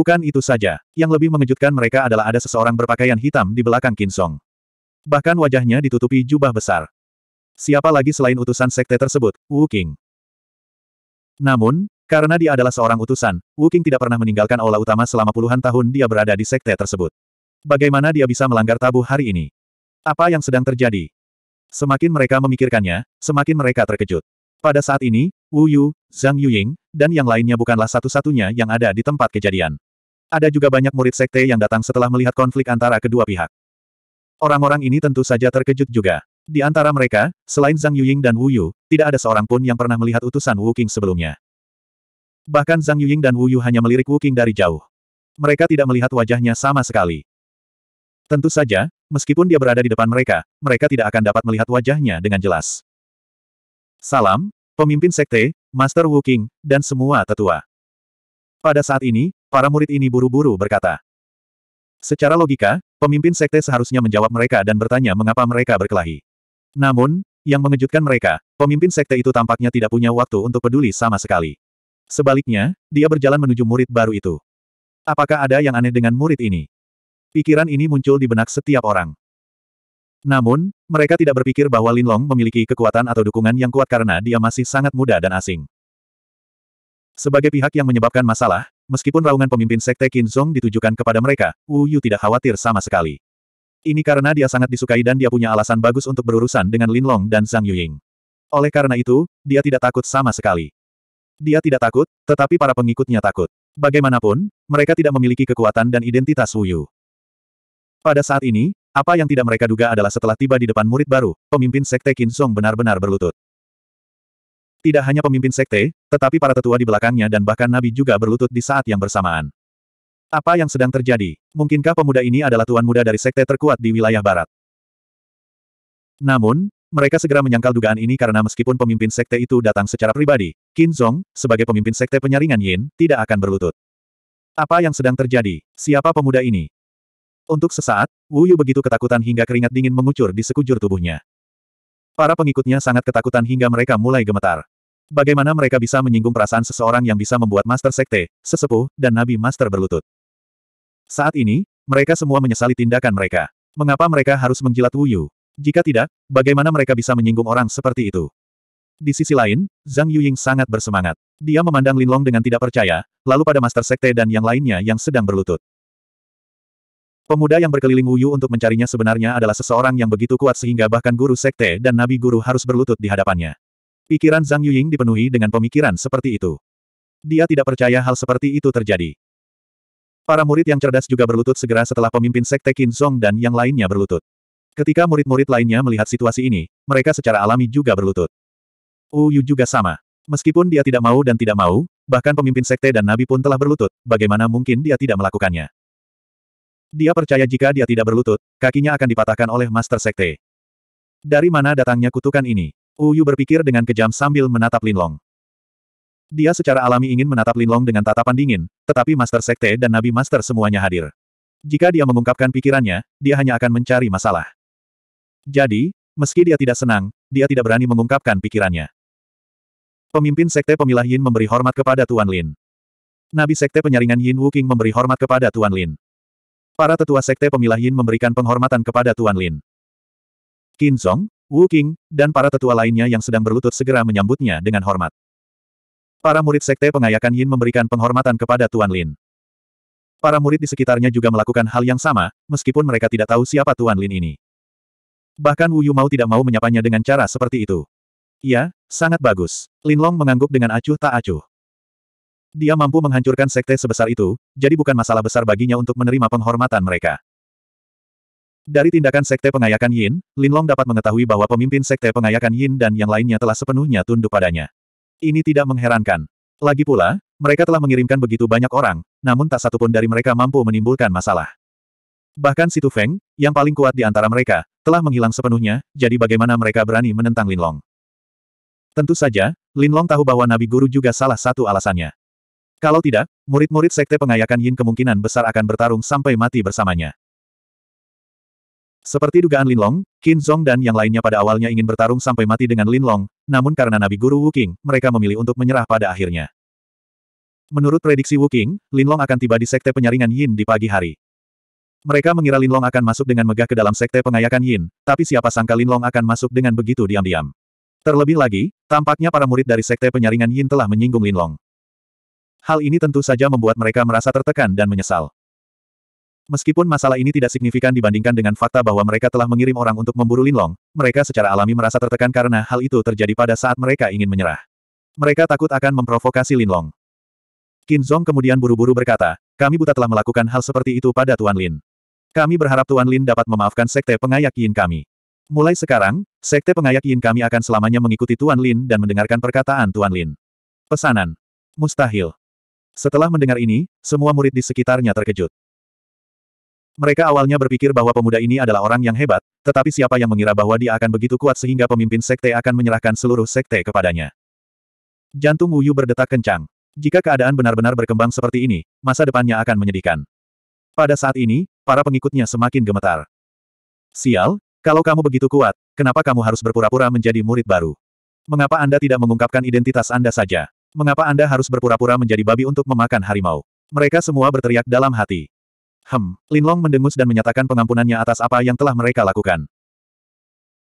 Bukan itu saja, yang lebih mengejutkan mereka adalah ada seseorang berpakaian hitam di belakang Kinsong. Bahkan wajahnya ditutupi jubah besar. Siapa lagi selain utusan sekte tersebut, Wu King? Namun, karena dia adalah seorang utusan, Wu King tidak pernah meninggalkan aula utama selama puluhan tahun dia berada di sekte tersebut. Bagaimana dia bisa melanggar tabu hari ini? Apa yang sedang terjadi? Semakin mereka memikirkannya, semakin mereka terkejut. Pada saat ini, Wu Yu, Zhang Yuying, dan yang lainnya bukanlah satu-satunya yang ada di tempat kejadian. Ada juga banyak murid sekte yang datang setelah melihat konflik antara kedua pihak. Orang-orang ini tentu saja terkejut juga. Di antara mereka, selain Zhang Yuying dan Wu Yu, tidak ada seorang pun yang pernah melihat utusan Wu Qing sebelumnya. Bahkan Zhang Yuying dan Wu Yu hanya melirik Wu Qing dari jauh. Mereka tidak melihat wajahnya sama sekali. Tentu saja, meskipun dia berada di depan mereka, mereka tidak akan dapat melihat wajahnya dengan jelas. Salam, pemimpin sekte, Master Wu Qing, dan semua tetua. Pada saat ini, para murid ini buru-buru berkata. Secara logika, pemimpin sekte seharusnya menjawab mereka dan bertanya mengapa mereka berkelahi. Namun, yang mengejutkan mereka, pemimpin sekte itu tampaknya tidak punya waktu untuk peduli sama sekali. Sebaliknya, dia berjalan menuju murid baru itu. Apakah ada yang aneh dengan murid ini? Pikiran ini muncul di benak setiap orang. Namun, mereka tidak berpikir bahwa Linlong memiliki kekuatan atau dukungan yang kuat karena dia masih sangat muda dan asing. Sebagai pihak yang menyebabkan masalah, meskipun raungan pemimpin Sekte Kinzong ditujukan kepada mereka, Wu Yu tidak khawatir sama sekali. Ini karena dia sangat disukai dan dia punya alasan bagus untuk berurusan dengan Lin Long dan Zhang Yuying. Oleh karena itu, dia tidak takut sama sekali. Dia tidak takut, tetapi para pengikutnya takut. Bagaimanapun, mereka tidak memiliki kekuatan dan identitas Wu Yu. Pada saat ini, apa yang tidak mereka duga adalah setelah tiba di depan murid baru, pemimpin Sekte Kinzong benar-benar berlutut. Tidak hanya pemimpin sekte, tetapi para tetua di belakangnya dan bahkan nabi juga berlutut di saat yang bersamaan. Apa yang sedang terjadi? Mungkinkah pemuda ini adalah tuan muda dari sekte terkuat di wilayah barat? Namun, mereka segera menyangkal dugaan ini karena meskipun pemimpin sekte itu datang secara pribadi, Qin Zong, sebagai pemimpin sekte penyaringan Yin, tidak akan berlutut. Apa yang sedang terjadi? Siapa pemuda ini? Untuk sesaat, Wu Yu begitu ketakutan hingga keringat dingin mengucur di sekujur tubuhnya. Para pengikutnya sangat ketakutan hingga mereka mulai gemetar. Bagaimana mereka bisa menyinggung perasaan seseorang yang bisa membuat Master Sekte, Sesepuh, dan Nabi Master berlutut? Saat ini, mereka semua menyesali tindakan mereka. Mengapa mereka harus menjilat Wuyu? Jika tidak, bagaimana mereka bisa menyinggung orang seperti itu? Di sisi lain, Zhang Yuying sangat bersemangat. Dia memandang Linlong dengan tidak percaya, lalu pada Master Sekte dan yang lainnya yang sedang berlutut. Pemuda yang berkeliling Wuyu untuk mencarinya sebenarnya adalah seseorang yang begitu kuat sehingga bahkan guru sekte dan nabi guru harus berlutut di hadapannya. Pikiran Zhang Yuying dipenuhi dengan pemikiran seperti itu. Dia tidak percaya hal seperti itu terjadi. Para murid yang cerdas juga berlutut segera setelah pemimpin sekte Qin Song dan yang lainnya berlutut. Ketika murid-murid lainnya melihat situasi ini, mereka secara alami juga berlutut. Wuyu juga sama. Meskipun dia tidak mau dan tidak mau, bahkan pemimpin sekte dan nabi pun telah berlutut, bagaimana mungkin dia tidak melakukannya? Dia percaya jika dia tidak berlutut, kakinya akan dipatahkan oleh Master Sekte. Dari mana datangnya kutukan ini? Uyu berpikir dengan kejam sambil menatap Linlong. Dia secara alami ingin menatap Linlong dengan tatapan dingin, tetapi Master Sekte dan Nabi Master semuanya hadir. Jika dia mengungkapkan pikirannya, dia hanya akan mencari masalah. Jadi, meski dia tidak senang, dia tidak berani mengungkapkan pikirannya. Pemimpin Sekte Pemilah Yin memberi hormat kepada Tuan Lin. Nabi Sekte Penyaringan Yin Wuking memberi hormat kepada Tuan Lin. Para tetua sekte pemilah Yin memberikan penghormatan kepada Tuan Lin. Qin Zong, Wu King, dan para tetua lainnya yang sedang berlutut segera menyambutnya dengan hormat. Para murid sekte pengayakan Yin memberikan penghormatan kepada Tuan Lin. Para murid di sekitarnya juga melakukan hal yang sama, meskipun mereka tidak tahu siapa Tuan Lin ini. Bahkan Wu Yu mau tidak mau menyapanya dengan cara seperti itu. Ya, sangat bagus. Lin Long mengangguk dengan acuh tak acuh. Dia mampu menghancurkan sekte sebesar itu, jadi bukan masalah besar baginya untuk menerima penghormatan mereka. Dari tindakan sekte pengayakan Yin, Lin Long dapat mengetahui bahwa pemimpin sekte pengayakan Yin dan yang lainnya telah sepenuhnya tunduk padanya. Ini tidak mengherankan. Lagi pula, mereka telah mengirimkan begitu banyak orang, namun tak satupun dari mereka mampu menimbulkan masalah. Bahkan Situ Feng, yang paling kuat di antara mereka, telah menghilang sepenuhnya, jadi bagaimana mereka berani menentang Lin Long? Tentu saja, Lin Long tahu bahwa Nabi Guru juga salah satu alasannya. Kalau tidak, murid-murid sekte pengayakan Yin kemungkinan besar akan bertarung sampai mati bersamanya. Seperti dugaan Linlong, Qin Zhong dan yang lainnya pada awalnya ingin bertarung sampai mati dengan Linlong, namun karena Nabi Guru Wu Qing, mereka memilih untuk menyerah pada akhirnya. Menurut prediksi Wu Qing, Linlong akan tiba di sekte penyaringan Yin di pagi hari. Mereka mengira Linlong akan masuk dengan megah ke dalam sekte pengayakan Yin, tapi siapa sangka Linlong akan masuk dengan begitu diam-diam. Terlebih lagi, tampaknya para murid dari sekte penyaringan Yin telah menyinggung Linlong. Hal ini tentu saja membuat mereka merasa tertekan dan menyesal. Meskipun masalah ini tidak signifikan dibandingkan dengan fakta bahwa mereka telah mengirim orang untuk memburu Linlong, mereka secara alami merasa tertekan karena hal itu terjadi pada saat mereka ingin menyerah. Mereka takut akan memprovokasi Linlong. Qin Zong kemudian buru-buru berkata, kami buta telah melakukan hal seperti itu pada Tuan Lin. Kami berharap Tuan Lin dapat memaafkan sekte pengayak Yin kami. Mulai sekarang, sekte pengayak Yin kami akan selamanya mengikuti Tuan Lin dan mendengarkan perkataan Tuan Lin. Pesanan. Mustahil. Setelah mendengar ini, semua murid di sekitarnya terkejut. Mereka awalnya berpikir bahwa pemuda ini adalah orang yang hebat, tetapi siapa yang mengira bahwa dia akan begitu kuat sehingga pemimpin sekte akan menyerahkan seluruh sekte kepadanya. Jantung Wuyu berdetak kencang. Jika keadaan benar-benar berkembang seperti ini, masa depannya akan menyedihkan. Pada saat ini, para pengikutnya semakin gemetar. Sial, kalau kamu begitu kuat, kenapa kamu harus berpura-pura menjadi murid baru? Mengapa Anda tidak mengungkapkan identitas Anda saja? Mengapa Anda harus berpura-pura menjadi babi untuk memakan harimau? Mereka semua berteriak dalam hati. Hem, Linlong mendengus dan menyatakan pengampunannya atas apa yang telah mereka lakukan.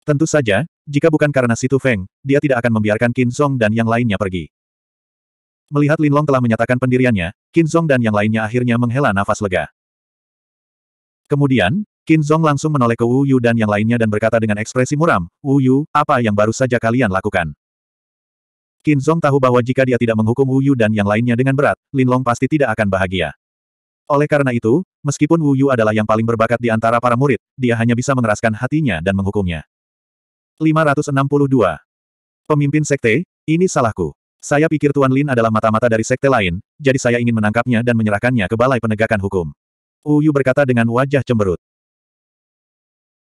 Tentu saja, jika bukan karena Situ Feng, dia tidak akan membiarkan Qin Song dan yang lainnya pergi. Melihat Linlong telah menyatakan pendiriannya, Qin Song dan yang lainnya akhirnya menghela nafas lega. Kemudian, Qin Song langsung menoleh ke Wu Yu dan yang lainnya dan berkata dengan ekspresi muram, Wu Yu, apa yang baru saja kalian lakukan? Qin Zhong tahu bahwa jika dia tidak menghukum Wu Yu dan yang lainnya dengan berat, Lin Long pasti tidak akan bahagia. Oleh karena itu, meskipun Wu Yu adalah yang paling berbakat di antara para murid, dia hanya bisa mengeraskan hatinya dan menghukumnya. 562. Pemimpin Sekte, ini salahku. Saya pikir Tuan Lin adalah mata-mata dari sekte lain, jadi saya ingin menangkapnya dan menyerahkannya ke Balai Penegakan Hukum. Wu Yu berkata dengan wajah cemberut.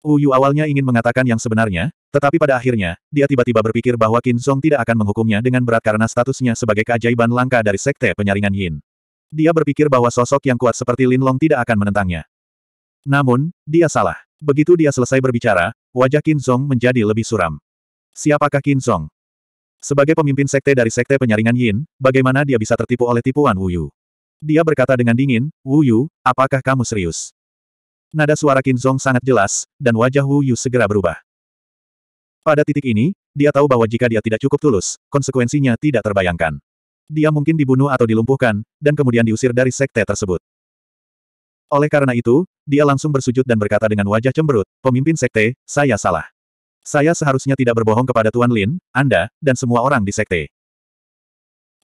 Uyu awalnya ingin mengatakan yang sebenarnya, tetapi pada akhirnya, dia tiba-tiba berpikir bahwa Qin Song tidak akan menghukumnya dengan berat karena statusnya sebagai keajaiban langka dari sekte penyaringan Yin. Dia berpikir bahwa sosok yang kuat seperti Lin Long tidak akan menentangnya. Namun, dia salah. Begitu dia selesai berbicara, wajah Qin Song menjadi lebih suram. Siapakah Qin Song? Sebagai pemimpin sekte dari sekte penyaringan Yin, bagaimana dia bisa tertipu oleh tipuan Wuyu? Dia berkata dengan dingin, Wuyu, apakah kamu serius? Nada suara Kinzong sangat jelas, dan wajah Wu Yu segera berubah. Pada titik ini, dia tahu bahwa jika dia tidak cukup tulus, konsekuensinya tidak terbayangkan. Dia mungkin dibunuh atau dilumpuhkan, dan kemudian diusir dari sekte tersebut. Oleh karena itu, dia langsung bersujud dan berkata dengan wajah cemberut, pemimpin sekte, saya salah. Saya seharusnya tidak berbohong kepada Tuan Lin, Anda, dan semua orang di sekte.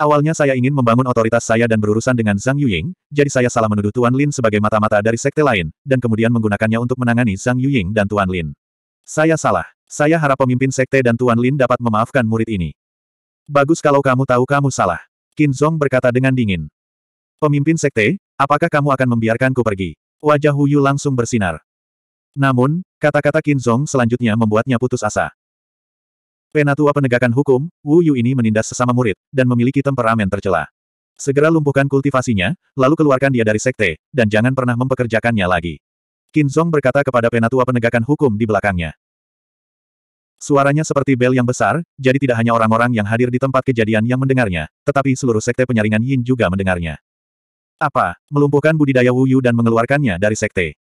Awalnya saya ingin membangun otoritas saya dan berurusan dengan Zhang Yuying, jadi saya salah menuduh Tuan Lin sebagai mata-mata dari sekte lain, dan kemudian menggunakannya untuk menangani Zhang Yuying dan Tuan Lin. Saya salah. Saya harap pemimpin sekte dan Tuan Lin dapat memaafkan murid ini. Bagus kalau kamu tahu kamu salah. Qin Zong berkata dengan dingin. Pemimpin sekte, apakah kamu akan membiarkanku pergi? Wajah Huyu langsung bersinar. Namun, kata-kata Qin Zong selanjutnya membuatnya putus asa. Penatua penegakan hukum, Wu Yu ini menindas sesama murid, dan memiliki temperamen tercela. Segera lumpuhkan kultivasinya, lalu keluarkan dia dari sekte, dan jangan pernah mempekerjakannya lagi. Qin Zong berkata kepada penatua penegakan hukum di belakangnya. Suaranya seperti bel yang besar, jadi tidak hanya orang-orang yang hadir di tempat kejadian yang mendengarnya, tetapi seluruh sekte penyaringan Yin juga mendengarnya. Apa? Melumpuhkan budidaya Wu Yu dan mengeluarkannya dari sekte.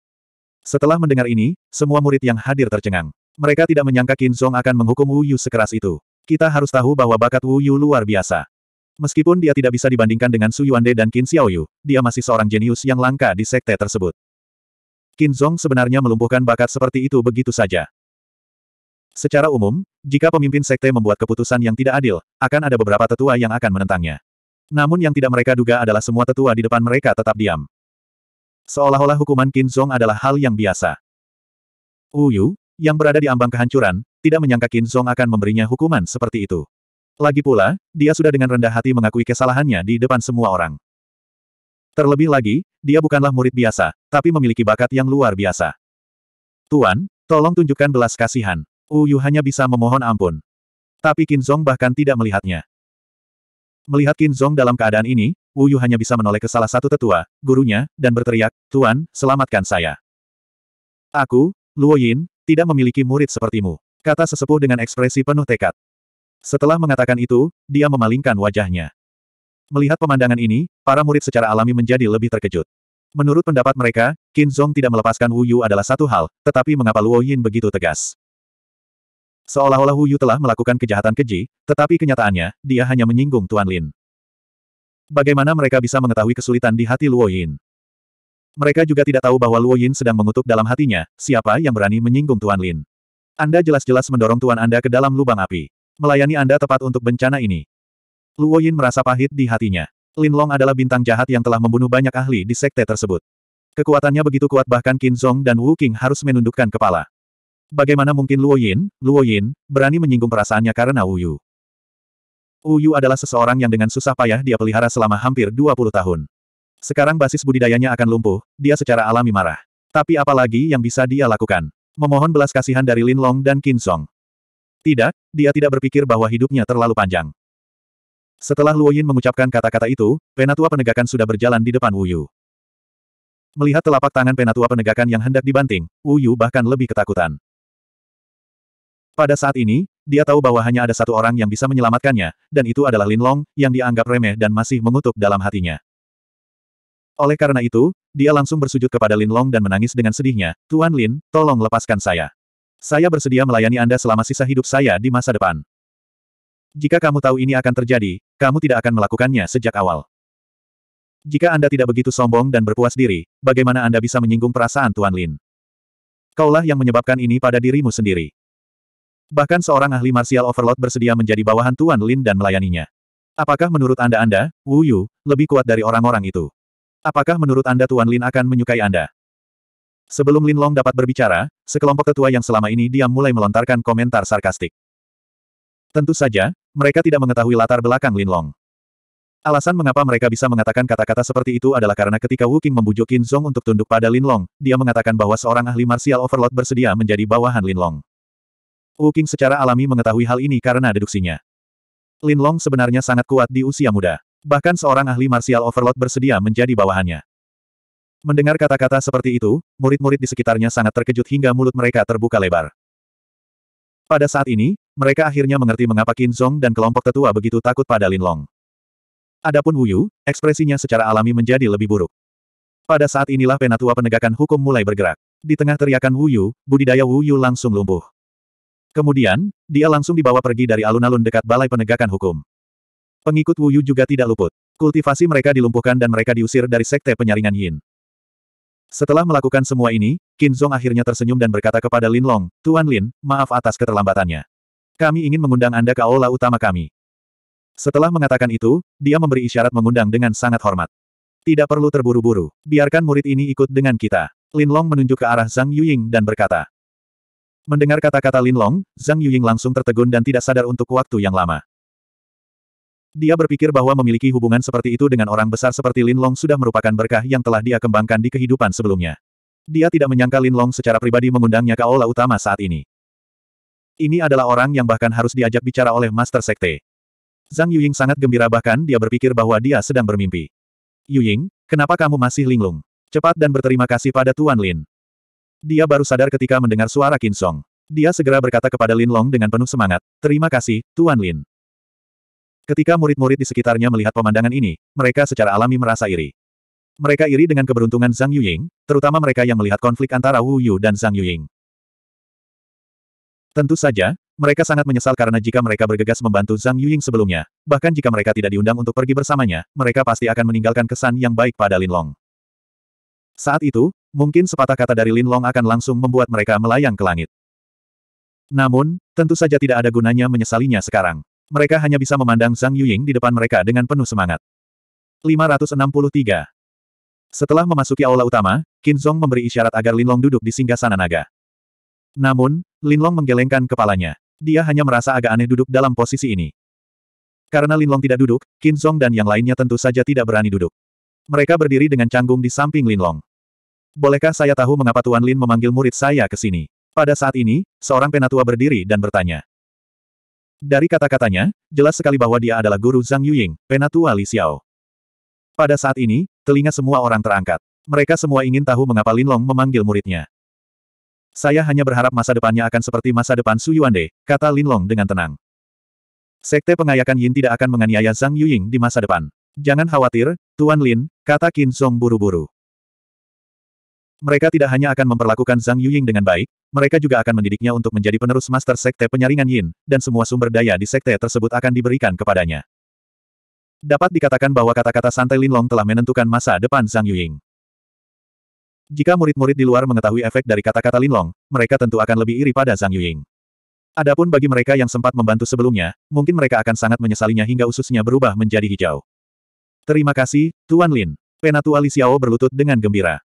Setelah mendengar ini, semua murid yang hadir tercengang. Mereka tidak menyangka Qin akan menghukum Wu Yu sekeras itu. Kita harus tahu bahwa bakat Wu Yu luar biasa. Meskipun dia tidak bisa dibandingkan dengan Su Yuande dan Qin Xiaoyu, dia masih seorang jenius yang langka di sekte tersebut. Qin Zhong sebenarnya melumpuhkan bakat seperti itu begitu saja. Secara umum, jika pemimpin sekte membuat keputusan yang tidak adil, akan ada beberapa tetua yang akan menentangnya. Namun yang tidak mereka duga adalah semua tetua di depan mereka tetap diam. Seolah-olah hukuman Qin Zhong adalah hal yang biasa. Wu Yu yang berada di ambang kehancuran, tidak menyangka Qin Zong akan memberinya hukuman seperti itu. Lagi pula, dia sudah dengan rendah hati mengakui kesalahannya di depan semua orang. Terlebih lagi, dia bukanlah murid biasa, tapi memiliki bakat yang luar biasa. Tuan, tolong tunjukkan belas kasihan. Uyu hanya bisa memohon ampun. Tapi Qin Zong bahkan tidak melihatnya. Melihat Qin Zong dalam keadaan ini, Uyu hanya bisa menoleh ke salah satu tetua, gurunya, dan berteriak, Tuan, selamatkan saya. Aku, Luo Yin, tidak memiliki murid sepertimu, kata sesepuh dengan ekspresi penuh tekad. Setelah mengatakan itu, dia memalingkan wajahnya. Melihat pemandangan ini, para murid secara alami menjadi lebih terkejut. Menurut pendapat mereka, Qin Zhong tidak melepaskan Wu Yu adalah satu hal, tetapi mengapa Luo Yin begitu tegas? Seolah-olah Wu Yu telah melakukan kejahatan keji, tetapi kenyataannya, dia hanya menyinggung Tuan Lin. Bagaimana mereka bisa mengetahui kesulitan di hati Luo Yin? Mereka juga tidak tahu bahwa Luo Yin sedang mengutuk dalam hatinya, siapa yang berani menyinggung Tuan Lin. Anda jelas-jelas mendorong Tuan Anda ke dalam lubang api. Melayani Anda tepat untuk bencana ini. Luo Yin merasa pahit di hatinya. Lin Long adalah bintang jahat yang telah membunuh banyak ahli di sekte tersebut. Kekuatannya begitu kuat bahkan Qin Zhong dan Wu King harus menundukkan kepala. Bagaimana mungkin Luo Yin, Luo Yin, berani menyinggung perasaannya karena Wu Yu. Wu Yu adalah seseorang yang dengan susah payah dia pelihara selama hampir 20 tahun. Sekarang basis budidayanya akan lumpuh, dia secara alami marah. Tapi apalagi yang bisa dia lakukan? Memohon belas kasihan dari Lin Long dan Qin Song. Tidak, dia tidak berpikir bahwa hidupnya terlalu panjang. Setelah Luo Yin mengucapkan kata-kata itu, penatua penegakan sudah berjalan di depan Wu Yu. Melihat telapak tangan penatua penegakan yang hendak dibanting, Wu Yu bahkan lebih ketakutan. Pada saat ini, dia tahu bahwa hanya ada satu orang yang bisa menyelamatkannya, dan itu adalah Lin Long, yang dianggap remeh dan masih mengutuk dalam hatinya. Oleh karena itu, dia langsung bersujud kepada Lin Long dan menangis dengan sedihnya, Tuan Lin, tolong lepaskan saya. Saya bersedia melayani Anda selama sisa hidup saya di masa depan. Jika kamu tahu ini akan terjadi, kamu tidak akan melakukannya sejak awal. Jika Anda tidak begitu sombong dan berpuas diri, bagaimana Anda bisa menyinggung perasaan Tuan Lin? Kaulah yang menyebabkan ini pada dirimu sendiri. Bahkan seorang ahli martial overload bersedia menjadi bawahan Tuan Lin dan melayaninya. Apakah menurut Anda Anda, Wu Yu, lebih kuat dari orang-orang itu? Apakah menurut Anda Tuan Lin akan menyukai Anda? Sebelum Lin Long dapat berbicara, sekelompok tetua yang selama ini diam mulai melontarkan komentar sarkastik. Tentu saja, mereka tidak mengetahui latar belakang Lin Long. Alasan mengapa mereka bisa mengatakan kata-kata seperti itu adalah karena ketika Wu King membujuk Qin Zhong untuk tunduk pada Lin Long, dia mengatakan bahwa seorang ahli martial overload bersedia menjadi bawahan Lin Long. Wu King secara alami mengetahui hal ini karena deduksinya. Lin Long sebenarnya sangat kuat di usia muda. Bahkan seorang ahli martial overload bersedia menjadi bawahannya. Mendengar kata-kata seperti itu, murid-murid di sekitarnya sangat terkejut hingga mulut mereka terbuka lebar. Pada saat ini, mereka akhirnya mengerti mengapa Qin Zhong dan kelompok tetua begitu takut pada Lin Long. Adapun Yu, ekspresinya secara alami menjadi lebih buruk. Pada saat inilah penatua penegakan hukum mulai bergerak. Di tengah teriakan Yu, budidaya Yu langsung lumpuh. Kemudian, dia langsung dibawa pergi dari alun-alun dekat balai penegakan hukum. Pengikut Wu Yu juga tidak luput. Kultivasi mereka dilumpuhkan dan mereka diusir dari sekte penyaringan Yin. Setelah melakukan semua ini, Qin Zong akhirnya tersenyum dan berkata kepada Lin Long, Tuan Lin, maaf atas keterlambatannya. Kami ingin mengundang Anda ke aula utama kami. Setelah mengatakan itu, dia memberi isyarat mengundang dengan sangat hormat. Tidak perlu terburu-buru, biarkan murid ini ikut dengan kita. Lin Long menunjuk ke arah Zhang Yuying dan berkata. Mendengar kata-kata Lin Long, Zhang Yuying langsung tertegun dan tidak sadar untuk waktu yang lama. Dia berpikir bahwa memiliki hubungan seperti itu dengan orang besar seperti Lin Long sudah merupakan berkah yang telah dia kembangkan di kehidupan sebelumnya. Dia tidak menyangka Lin Long secara pribadi mengundangnya ke aula utama saat ini. Ini adalah orang yang bahkan harus diajak bicara oleh Master Sekte. Zhang Yuying sangat gembira bahkan dia berpikir bahwa dia sedang bermimpi. Yuying, kenapa kamu masih linglung? Cepat dan berterima kasih pada Tuan Lin. Dia baru sadar ketika mendengar suara Kinsong. Dia segera berkata kepada Lin Long dengan penuh semangat, terima kasih, Tuan Lin. Ketika murid-murid di sekitarnya melihat pemandangan ini, mereka secara alami merasa iri. Mereka iri dengan keberuntungan Zhang Yuying, terutama mereka yang melihat konflik antara Wu Yu dan Zhang Yuying. Tentu saja, mereka sangat menyesal karena jika mereka bergegas membantu Zhang Yuying sebelumnya, bahkan jika mereka tidak diundang untuk pergi bersamanya, mereka pasti akan meninggalkan kesan yang baik pada Lin Long. Saat itu, mungkin sepatah kata dari Lin Long akan langsung membuat mereka melayang ke langit. Namun, tentu saja tidak ada gunanya menyesalinya sekarang. Mereka hanya bisa memandang Zhang Yuying di depan mereka dengan penuh semangat. 563. Setelah memasuki aula utama, Qin Zhong memberi isyarat agar Linlong duduk di singgah sana naga. Namun, Linlong menggelengkan kepalanya. Dia hanya merasa agak aneh duduk dalam posisi ini. Karena Linlong tidak duduk, Qin Zhong dan yang lainnya tentu saja tidak berani duduk. Mereka berdiri dengan canggung di samping Linlong. Bolehkah saya tahu mengapa Tuan Lin memanggil murid saya ke sini? Pada saat ini, seorang penatua berdiri dan bertanya. Dari kata-katanya, jelas sekali bahwa dia adalah guru Zhang Yuying, penatua Li Xiao. Pada saat ini, telinga semua orang terangkat. Mereka semua ingin tahu mengapa Lin Long memanggil muridnya. Saya hanya berharap masa depannya akan seperti masa depan Su Yuande, kata Lin Long dengan tenang. Sekte pengayakan Yin tidak akan menganiaya Zhang Yuying di masa depan. Jangan khawatir, Tuan Lin, kata Qin Song buru-buru. Mereka tidak hanya akan memperlakukan Zhang Yuying dengan baik, mereka juga akan mendidiknya untuk menjadi penerus master sekte penyaringan Yin, dan semua sumber daya di sekte tersebut akan diberikan kepadanya. Dapat dikatakan bahwa kata-kata santai Linlong telah menentukan masa depan Zhang Yuying. Jika murid-murid di luar mengetahui efek dari kata-kata Linlong, mereka tentu akan lebih iri pada Zhang Yuying. Adapun bagi mereka yang sempat membantu sebelumnya, mungkin mereka akan sangat menyesalinya hingga ususnya berubah menjadi hijau. Terima kasih, Tuan Lin. Penatua Li Xiao berlutut dengan gembira.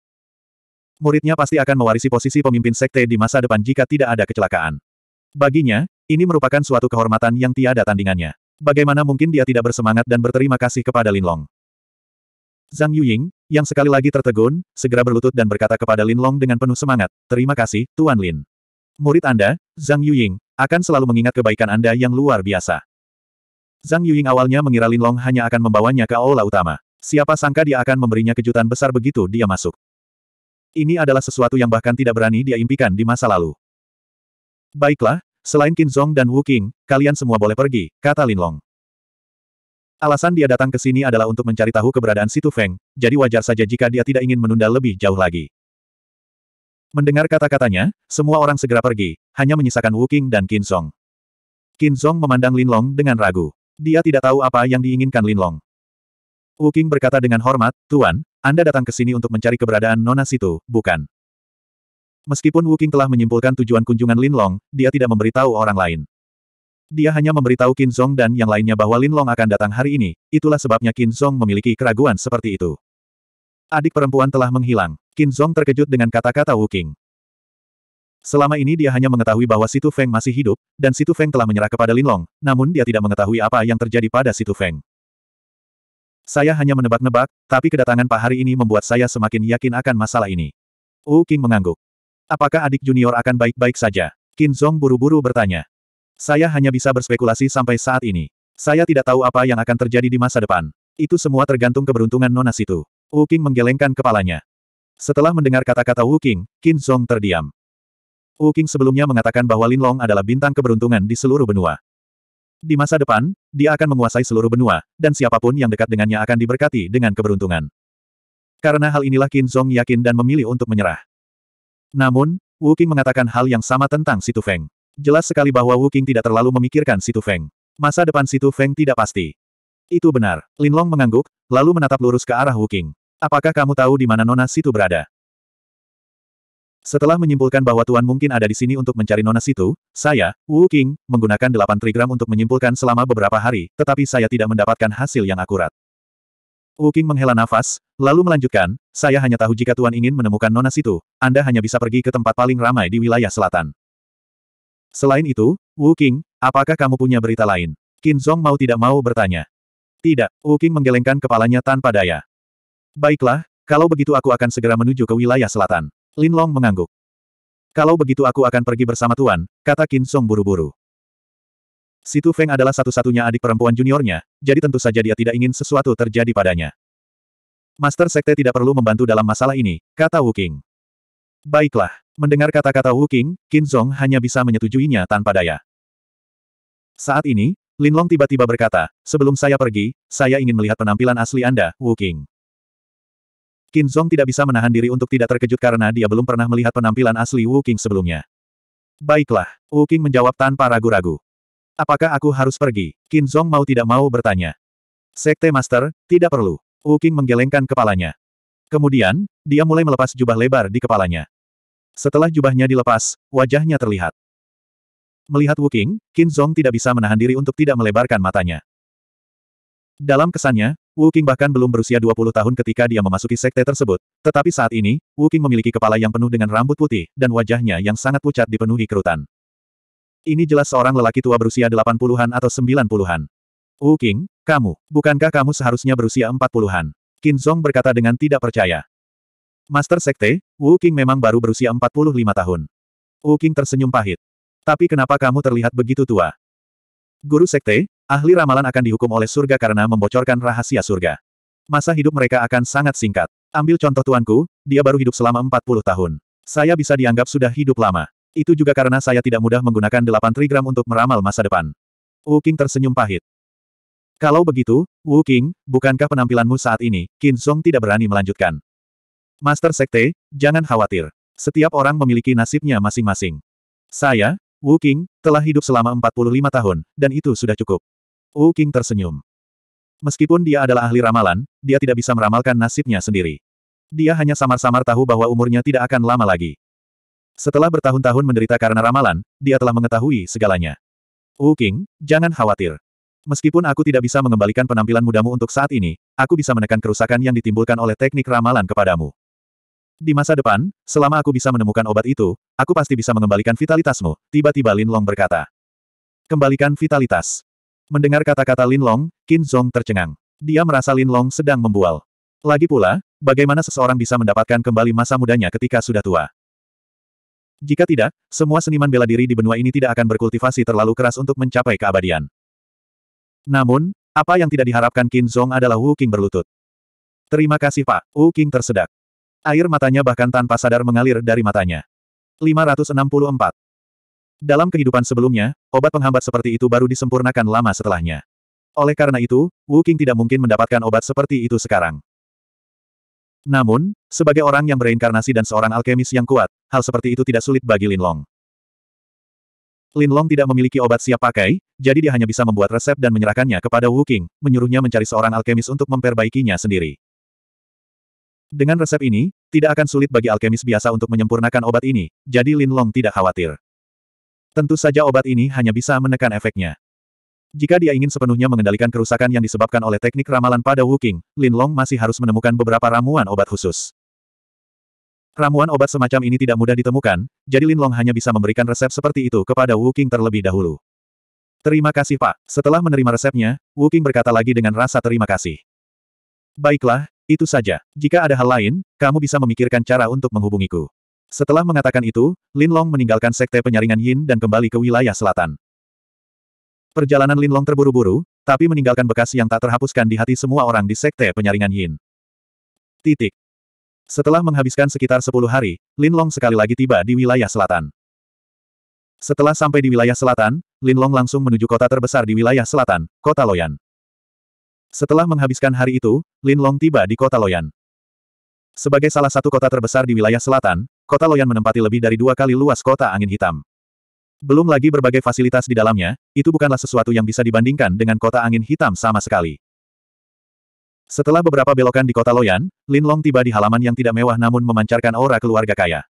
Muridnya pasti akan mewarisi posisi pemimpin sekte di masa depan jika tidak ada kecelakaan. Baginya, ini merupakan suatu kehormatan yang tiada tandingannya. Bagaimana mungkin dia tidak bersemangat dan berterima kasih kepada Lin Long? Zhang Yuying, yang sekali lagi tertegun, segera berlutut dan berkata kepada Lin Long dengan penuh semangat, Terima kasih, Tuan Lin. Murid Anda, Zhang Yuying, akan selalu mengingat kebaikan Anda yang luar biasa. Zhang Yuying awalnya mengira Lin Long hanya akan membawanya ke aula utama. Siapa sangka dia akan memberinya kejutan besar begitu dia masuk. Ini adalah sesuatu yang bahkan tidak berani dia impikan di masa lalu. Baiklah, selain Qin Zong dan Wu King, kalian semua boleh pergi, kata Lin Long. Alasan dia datang ke sini adalah untuk mencari tahu keberadaan Situ Feng, jadi wajar saja jika dia tidak ingin menunda lebih jauh lagi. Mendengar kata-katanya, semua orang segera pergi, hanya menyisakan Wu King dan Qin Zhong. Qin Zhong memandang Lin Long dengan ragu. Dia tidak tahu apa yang diinginkan Lin Long. King berkata dengan hormat, Tuan, Anda datang ke sini untuk mencari keberadaan Nona Situ, bukan? Meskipun Wu King telah menyimpulkan tujuan kunjungan Lin Long, dia tidak memberitahu orang lain. Dia hanya memberitahu Qin Zong dan yang lainnya bahwa Lin Long akan datang hari ini, itulah sebabnya Qin Zong memiliki keraguan seperti itu. Adik perempuan telah menghilang. Qin Zong terkejut dengan kata-kata Wu King. Selama ini dia hanya mengetahui bahwa Situ Feng masih hidup, dan Situ Feng telah menyerah kepada Lin Long, namun dia tidak mengetahui apa yang terjadi pada Situ Feng. Saya hanya menebak-nebak, tapi kedatangan Pak hari ini membuat saya semakin yakin akan masalah ini. Wu King mengangguk. Apakah adik junior akan baik-baik saja? Qin Zong buru-buru bertanya. Saya hanya bisa berspekulasi sampai saat ini. Saya tidak tahu apa yang akan terjadi di masa depan. Itu semua tergantung keberuntungan Nona Situ. Wu King menggelengkan kepalanya. Setelah mendengar kata-kata Wu King, Qin Zong terdiam. Wu King sebelumnya mengatakan bahwa Lin Long adalah bintang keberuntungan di seluruh benua. Di masa depan, dia akan menguasai seluruh benua, dan siapapun yang dekat dengannya akan diberkati dengan keberuntungan. Karena hal inilah Qin Zhong yakin dan memilih untuk menyerah. Namun, Wu Qing mengatakan hal yang sama tentang Situ Feng. Jelas sekali bahwa Wu Qing tidak terlalu memikirkan Situ Feng. Masa depan Situ Feng tidak pasti. Itu benar. Linlong mengangguk, lalu menatap lurus ke arah Wu Qing. Apakah kamu tahu di mana Nona Situ berada? Setelah menyimpulkan bahwa Tuan mungkin ada di sini untuk mencari Nona Situ, saya, Wu King, menggunakan delapan trigram untuk menyimpulkan selama beberapa hari, tetapi saya tidak mendapatkan hasil yang akurat. Wu King menghela nafas, lalu melanjutkan, saya hanya tahu jika Tuan ingin menemukan Nona Situ, Anda hanya bisa pergi ke tempat paling ramai di wilayah selatan. Selain itu, Wu King, apakah kamu punya berita lain? Qin Zhong mau tidak mau bertanya. Tidak, Wu King menggelengkan kepalanya tanpa daya. Baiklah, kalau begitu aku akan segera menuju ke wilayah selatan. Lin Long mengangguk. Kalau begitu aku akan pergi bersama Tuan, kata Qin Song buru-buru. Situ Feng adalah satu-satunya adik perempuan juniornya, jadi tentu saja dia tidak ingin sesuatu terjadi padanya. Master Sekte tidak perlu membantu dalam masalah ini, kata Wu King. Baiklah, mendengar kata-kata Wu King, Qin Song hanya bisa menyetujuinya tanpa daya. Saat ini, Lin Long tiba-tiba berkata, sebelum saya pergi, saya ingin melihat penampilan asli Anda, Wu King. Qin Zong tidak bisa menahan diri untuk tidak terkejut karena dia belum pernah melihat penampilan asli Wu Qing sebelumnya. Baiklah, Wu Qing menjawab tanpa ragu-ragu. Apakah aku harus pergi? Qin Zong mau tidak mau bertanya. Sekte Master, tidak perlu. Wu Qing menggelengkan kepalanya. Kemudian, dia mulai melepas jubah lebar di kepalanya. Setelah jubahnya dilepas, wajahnya terlihat. Melihat Wu Qing, Qin Zong tidak bisa menahan diri untuk tidak melebarkan matanya. Dalam kesannya, Wu Qing bahkan belum berusia 20 tahun ketika dia memasuki sekte tersebut. Tetapi saat ini, Wu Qing memiliki kepala yang penuh dengan rambut putih, dan wajahnya yang sangat pucat dipenuhi kerutan. Ini jelas seorang lelaki tua berusia 80-an atau 90-an. Wu Qing, kamu, bukankah kamu seharusnya berusia 40-an? Qin Zhong berkata dengan tidak percaya. Master Sekte, Wu Qing memang baru berusia 45 tahun. Wu Qing tersenyum pahit. Tapi kenapa kamu terlihat begitu tua? Guru Sekte, Ahli ramalan akan dihukum oleh surga karena membocorkan rahasia surga. Masa hidup mereka akan sangat singkat. Ambil contoh tuanku, dia baru hidup selama 40 tahun. Saya bisa dianggap sudah hidup lama. Itu juga karena saya tidak mudah menggunakan delapan trigram untuk meramal masa depan. Wu King tersenyum pahit. Kalau begitu, Wu King, bukankah penampilanmu saat ini, Qin Song tidak berani melanjutkan. Master Sekte, jangan khawatir. Setiap orang memiliki nasibnya masing-masing. Saya, Wu King, telah hidup selama 45 tahun, dan itu sudah cukup. Wu King tersenyum. Meskipun dia adalah ahli ramalan, dia tidak bisa meramalkan nasibnya sendiri. Dia hanya samar-samar tahu bahwa umurnya tidak akan lama lagi. Setelah bertahun-tahun menderita karena ramalan, dia telah mengetahui segalanya. Wu King, jangan khawatir. Meskipun aku tidak bisa mengembalikan penampilan mudamu untuk saat ini, aku bisa menekan kerusakan yang ditimbulkan oleh teknik ramalan kepadamu. Di masa depan, selama aku bisa menemukan obat itu, aku pasti bisa mengembalikan vitalitasmu, tiba-tiba Lin Long berkata. Kembalikan vitalitas. Mendengar kata-kata Lin Long, Qin Zhong tercengang. Dia merasa Lin Long sedang membual. Lagi pula, bagaimana seseorang bisa mendapatkan kembali masa mudanya ketika sudah tua? Jika tidak, semua seniman bela diri di benua ini tidak akan berkultivasi terlalu keras untuk mencapai keabadian. Namun, apa yang tidak diharapkan Qin Zhong adalah Wu King berlutut. Terima kasih Pak, Wu King tersedak. Air matanya bahkan tanpa sadar mengalir dari matanya. 564. Dalam kehidupan sebelumnya, obat penghambat seperti itu baru disempurnakan lama setelahnya. Oleh karena itu, Wu King tidak mungkin mendapatkan obat seperti itu sekarang. Namun, sebagai orang yang bereinkarnasi dan seorang alkemis yang kuat, hal seperti itu tidak sulit bagi Lin Long. Lin Long tidak memiliki obat siap pakai, jadi dia hanya bisa membuat resep dan menyerahkannya kepada Wu King, menyuruhnya mencari seorang alkemis untuk memperbaikinya sendiri. Dengan resep ini, tidak akan sulit bagi alkemis biasa untuk menyempurnakan obat ini, jadi Lin Long tidak khawatir. Tentu saja obat ini hanya bisa menekan efeknya. Jika dia ingin sepenuhnya mengendalikan kerusakan yang disebabkan oleh teknik ramalan pada Wu King, Lin Long masih harus menemukan beberapa ramuan obat khusus. Ramuan obat semacam ini tidak mudah ditemukan, jadi Lin Long hanya bisa memberikan resep seperti itu kepada Wu King terlebih dahulu. Terima kasih Pak. Setelah menerima resepnya, Wu King berkata lagi dengan rasa terima kasih. Baiklah, itu saja. Jika ada hal lain, kamu bisa memikirkan cara untuk menghubungiku. Setelah mengatakan itu, Lin Long meninggalkan sekte penyaringan Yin dan kembali ke wilayah selatan. Perjalanan Lin Long terburu-buru, tapi meninggalkan bekas yang tak terhapuskan di hati semua orang di sekte penyaringan Yin. Titik. Setelah menghabiskan sekitar 10 hari, Lin Long sekali lagi tiba di wilayah selatan. Setelah sampai di wilayah selatan, Lin Long langsung menuju kota terbesar di wilayah selatan, kota Loyan. Setelah menghabiskan hari itu, Lin Long tiba di kota Loyan. Sebagai salah satu kota terbesar di wilayah selatan, kota Loyan menempati lebih dari dua kali luas kota angin hitam. Belum lagi berbagai fasilitas di dalamnya, itu bukanlah sesuatu yang bisa dibandingkan dengan kota angin hitam sama sekali. Setelah beberapa belokan di kota Loyan, Lin Long tiba di halaman yang tidak mewah namun memancarkan aura keluarga kaya.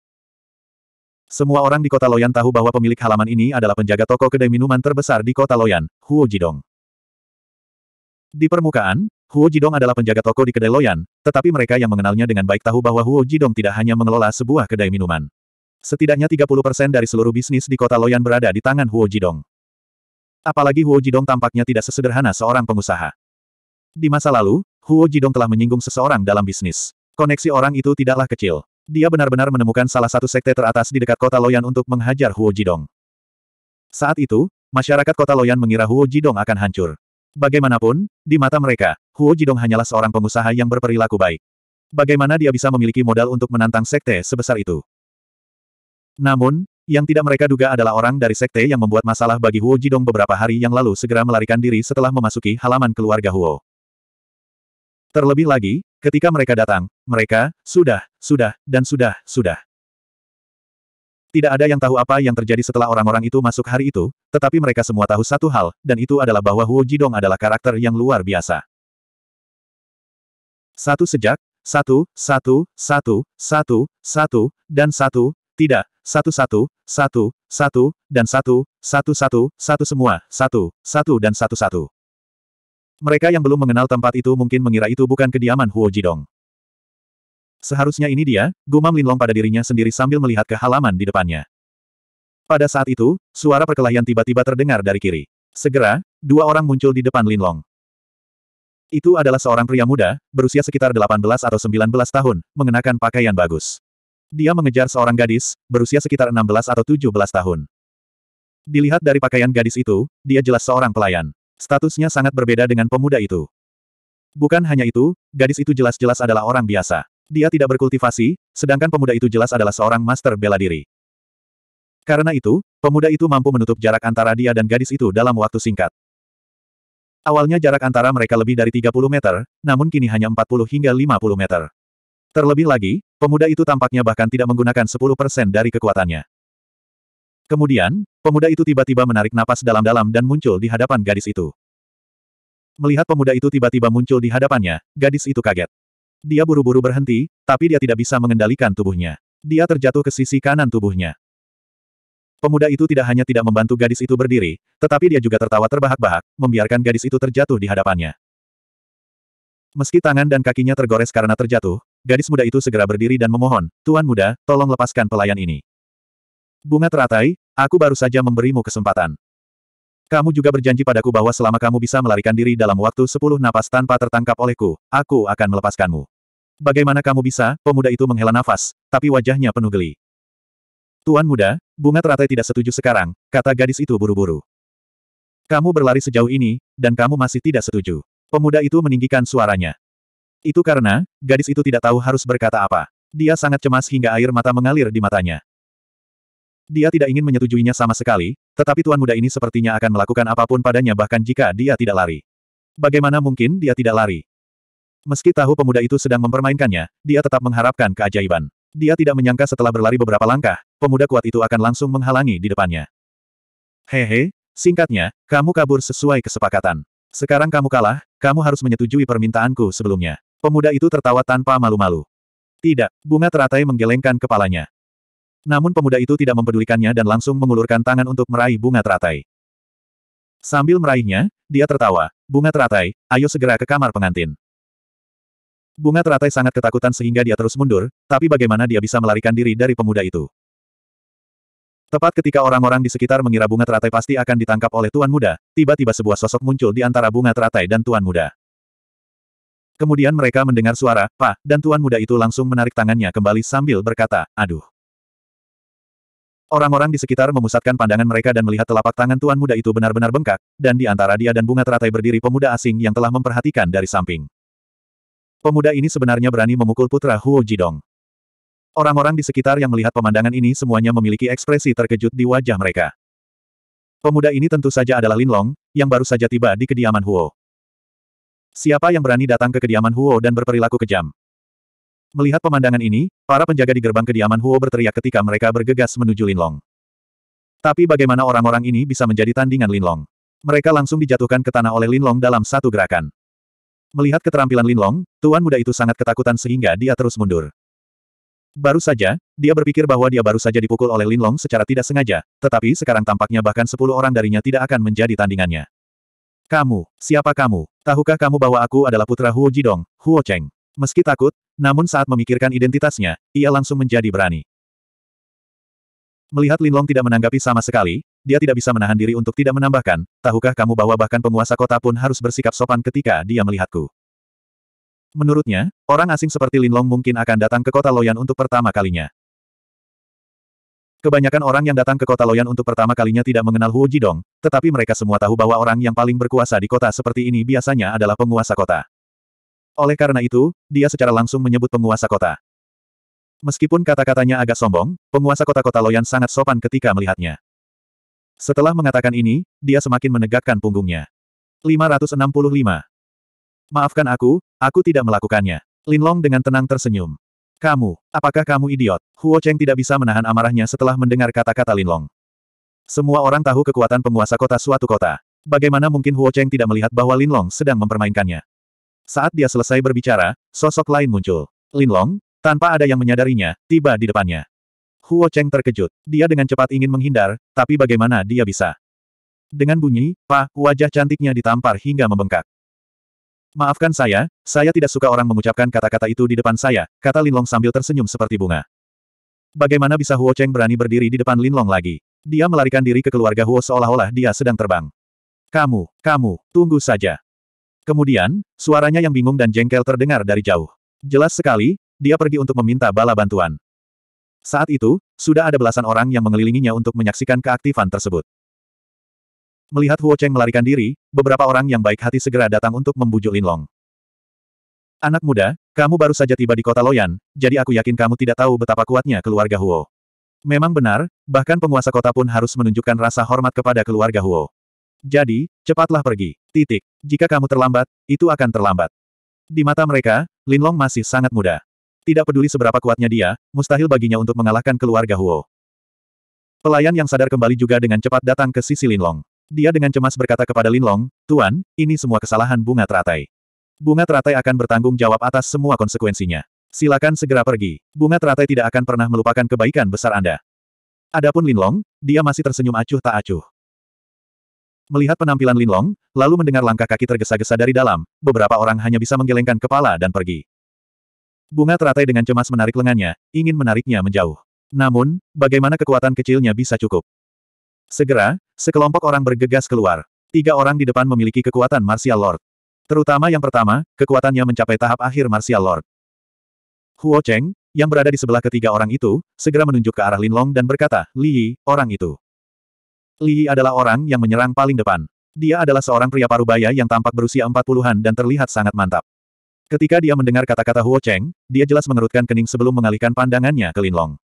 Semua orang di kota Loyan tahu bahwa pemilik halaman ini adalah penjaga toko kedai minuman terbesar di kota Loyan, Huo Jidong. Di permukaan, Huo Jidong adalah penjaga toko di kedai Loyan, tetapi mereka yang mengenalnya dengan baik tahu bahwa Huo Jidong tidak hanya mengelola sebuah kedai minuman. Setidaknya 30% dari seluruh bisnis di kota Loyan berada di tangan Huo Jidong. Apalagi Huo Jidong tampaknya tidak sesederhana seorang pengusaha. Di masa lalu, Huo Jidong telah menyinggung seseorang dalam bisnis. Koneksi orang itu tidaklah kecil. Dia benar-benar menemukan salah satu sekte teratas di dekat kota Loyan untuk menghajar Huo Jidong. Saat itu, masyarakat kota Loyan mengira Huo Jidong akan hancur. Bagaimanapun, di mata mereka, Huo Jidong hanyalah seorang pengusaha yang berperilaku baik. Bagaimana dia bisa memiliki modal untuk menantang sekte sebesar itu? Namun, yang tidak mereka duga adalah orang dari sekte yang membuat masalah bagi Huo Jidong beberapa hari yang lalu segera melarikan diri setelah memasuki halaman keluarga Huo. Terlebih lagi, ketika mereka datang, mereka, sudah, sudah, dan sudah, sudah. Tidak ada yang tahu apa yang terjadi setelah orang-orang itu masuk hari itu, tetapi mereka semua tahu satu hal, dan itu adalah bahwa Huo Jidong adalah karakter yang luar biasa. Satu sejak, satu, satu, satu, satu, satu, dan satu, tidak, satu satu, satu, satu, dan satu, satu satu, satu semua, satu, satu dan satu satu. Mereka yang belum mengenal tempat itu mungkin mengira itu bukan kediaman Huo Jidong. Seharusnya ini dia, gumam Linlong pada dirinya sendiri sambil melihat ke halaman di depannya. Pada saat itu, suara perkelahian tiba-tiba terdengar dari kiri. Segera, dua orang muncul di depan Linlong. Itu adalah seorang pria muda, berusia sekitar 18 atau 19 tahun, mengenakan pakaian bagus. Dia mengejar seorang gadis, berusia sekitar 16 atau 17 tahun. Dilihat dari pakaian gadis itu, dia jelas seorang pelayan. Statusnya sangat berbeda dengan pemuda itu. Bukan hanya itu, gadis itu jelas-jelas adalah orang biasa. Dia tidak berkultivasi, sedangkan pemuda itu jelas adalah seorang master bela diri. Karena itu, pemuda itu mampu menutup jarak antara dia dan gadis itu dalam waktu singkat. Awalnya jarak antara mereka lebih dari 30 meter, namun kini hanya 40 hingga 50 meter. Terlebih lagi, pemuda itu tampaknya bahkan tidak menggunakan 10% dari kekuatannya. Kemudian, pemuda itu tiba-tiba menarik napas dalam-dalam dan muncul di hadapan gadis itu. Melihat pemuda itu tiba-tiba muncul di hadapannya, gadis itu kaget. Dia buru-buru berhenti, tapi dia tidak bisa mengendalikan tubuhnya. Dia terjatuh ke sisi kanan tubuhnya. Pemuda itu tidak hanya tidak membantu gadis itu berdiri, tetapi dia juga tertawa terbahak-bahak, membiarkan gadis itu terjatuh di hadapannya. Meski tangan dan kakinya tergores karena terjatuh, gadis muda itu segera berdiri dan memohon, Tuan muda, tolong lepaskan pelayan ini. Bunga teratai, aku baru saja memberimu kesempatan. Kamu juga berjanji padaku bahwa selama kamu bisa melarikan diri dalam waktu sepuluh napas tanpa tertangkap olehku, aku akan melepaskanmu. Bagaimana kamu bisa, pemuda itu menghela nafas, tapi wajahnya penuh geli. Tuan muda, bunga teratai tidak setuju sekarang, kata gadis itu buru-buru. Kamu berlari sejauh ini, dan kamu masih tidak setuju. Pemuda itu meninggikan suaranya. Itu karena, gadis itu tidak tahu harus berkata apa. Dia sangat cemas hingga air mata mengalir di matanya. Dia tidak ingin menyetujuinya sama sekali, tetapi tuan muda ini sepertinya akan melakukan apapun padanya bahkan jika dia tidak lari. Bagaimana mungkin dia tidak lari? Meski tahu pemuda itu sedang mempermainkannya, dia tetap mengharapkan keajaiban. Dia tidak menyangka setelah berlari beberapa langkah, pemuda kuat itu akan langsung menghalangi di depannya. Hehe, singkatnya, kamu kabur sesuai kesepakatan. Sekarang kamu kalah, kamu harus menyetujui permintaanku sebelumnya. Pemuda itu tertawa tanpa malu-malu. Tidak, bunga teratai menggelengkan kepalanya. Namun pemuda itu tidak mempedulikannya dan langsung mengulurkan tangan untuk meraih bunga teratai. Sambil meraihnya, dia tertawa, bunga teratai, ayo segera ke kamar pengantin. Bunga teratai sangat ketakutan sehingga dia terus mundur, tapi bagaimana dia bisa melarikan diri dari pemuda itu? Tepat ketika orang-orang di sekitar mengira bunga teratai pasti akan ditangkap oleh tuan muda, tiba-tiba sebuah sosok muncul di antara bunga teratai dan tuan muda. Kemudian mereka mendengar suara, "Pa!" dan tuan muda itu langsung menarik tangannya kembali sambil berkata, aduh. Orang-orang di sekitar memusatkan pandangan mereka dan melihat telapak tangan tuan muda itu benar-benar bengkak, dan di antara dia dan bunga teratai berdiri pemuda asing yang telah memperhatikan dari samping. Pemuda ini sebenarnya berani memukul putra Huo Jidong. Orang-orang di sekitar yang melihat pemandangan ini semuanya memiliki ekspresi terkejut di wajah mereka. Pemuda ini tentu saja adalah Lin Long, yang baru saja tiba di kediaman Huo. Siapa yang berani datang ke kediaman Huo dan berperilaku kejam? Melihat pemandangan ini, para penjaga di gerbang kediaman Huo berteriak ketika mereka bergegas menuju Lin Long. Tapi bagaimana orang-orang ini bisa menjadi tandingan Lin Long? Mereka langsung dijatuhkan ke tanah oleh Lin Long dalam satu gerakan. Melihat keterampilan Linlong, tuan muda itu sangat ketakutan sehingga dia terus mundur. Baru saja, dia berpikir bahwa dia baru saja dipukul oleh Linlong secara tidak sengaja, tetapi sekarang tampaknya bahkan sepuluh orang darinya tidak akan menjadi tandingannya. Kamu, siapa kamu? Tahukah kamu bahwa aku adalah putra Huo Jidong, Huo Cheng? Meski takut, namun saat memikirkan identitasnya, ia langsung menjadi berani. Melihat Linlong tidak menanggapi sama sekali, dia tidak bisa menahan diri untuk tidak menambahkan, tahukah kamu bahwa bahkan penguasa kota pun harus bersikap sopan ketika dia melihatku. Menurutnya, orang asing seperti Linlong mungkin akan datang ke kota Loyan untuk pertama kalinya. Kebanyakan orang yang datang ke kota Loyan untuk pertama kalinya tidak mengenal Huo Jidong, tetapi mereka semua tahu bahwa orang yang paling berkuasa di kota seperti ini biasanya adalah penguasa kota. Oleh karena itu, dia secara langsung menyebut penguasa kota. Meskipun kata-katanya agak sombong, penguasa kota-kota Loyan sangat sopan ketika melihatnya. Setelah mengatakan ini, dia semakin menegakkan punggungnya. 565. Maafkan aku, aku tidak melakukannya. Linlong dengan tenang tersenyum. Kamu, apakah kamu idiot? Huo Cheng tidak bisa menahan amarahnya setelah mendengar kata-kata Linlong. Semua orang tahu kekuatan penguasa kota suatu kota. Bagaimana mungkin Huo Cheng tidak melihat bahwa Linlong sedang mempermainkannya? Saat dia selesai berbicara, sosok lain muncul. Linlong, tanpa ada yang menyadarinya, tiba di depannya. Huo Cheng terkejut. Dia dengan cepat ingin menghindar, tapi bagaimana dia bisa? Dengan bunyi, pa, wajah cantiknya ditampar hingga membengkak. Maafkan saya, saya tidak suka orang mengucapkan kata-kata itu di depan saya, kata Lin Long sambil tersenyum seperti bunga. Bagaimana bisa Huo Cheng berani berdiri di depan Lin Long lagi? Dia melarikan diri ke keluarga Huo seolah-olah dia sedang terbang. Kamu, kamu, tunggu saja. Kemudian, suaranya yang bingung dan jengkel terdengar dari jauh. Jelas sekali, dia pergi untuk meminta bala bantuan. Saat itu, sudah ada belasan orang yang mengelilinginya untuk menyaksikan keaktifan tersebut. Melihat Huo Cheng melarikan diri, beberapa orang yang baik hati segera datang untuk membujuk Linlong. Anak muda, kamu baru saja tiba di kota Loyan, jadi aku yakin kamu tidak tahu betapa kuatnya keluarga Huo. Memang benar, bahkan penguasa kota pun harus menunjukkan rasa hormat kepada keluarga Huo. Jadi, cepatlah pergi. Titik. Jika kamu terlambat, itu akan terlambat. Di mata mereka, Linlong masih sangat muda. Tidak peduli seberapa kuatnya dia, mustahil baginya untuk mengalahkan keluarga Huo. Pelayan yang sadar kembali juga dengan cepat datang ke sisi Linlong. Dia dengan cemas berkata kepada Linlong, Tuan, ini semua kesalahan bunga teratai. Bunga teratai akan bertanggung jawab atas semua konsekuensinya. Silakan segera pergi. Bunga teratai tidak akan pernah melupakan kebaikan besar Anda. Adapun Linlong, dia masih tersenyum acuh tak acuh. Melihat penampilan Linlong, lalu mendengar langkah kaki tergesa-gesa dari dalam, beberapa orang hanya bisa menggelengkan kepala dan pergi. Bunga teratai dengan cemas menarik lengannya, ingin menariknya menjauh. Namun, bagaimana kekuatan kecilnya bisa cukup? Segera, sekelompok orang bergegas keluar. Tiga orang di depan memiliki kekuatan Martial Lord. Terutama yang pertama, kekuatannya mencapai tahap akhir Martial Lord. Huo Cheng, yang berada di sebelah ketiga orang itu, segera menunjuk ke arah Lin Long dan berkata, Li, Yi, orang itu. Li Yi adalah orang yang menyerang paling depan. Dia adalah seorang pria parubaya yang tampak berusia empat puluhan dan terlihat sangat mantap. Ketika dia mendengar kata-kata Huo Cheng, dia jelas mengerutkan kening sebelum mengalihkan pandangannya ke Linlong.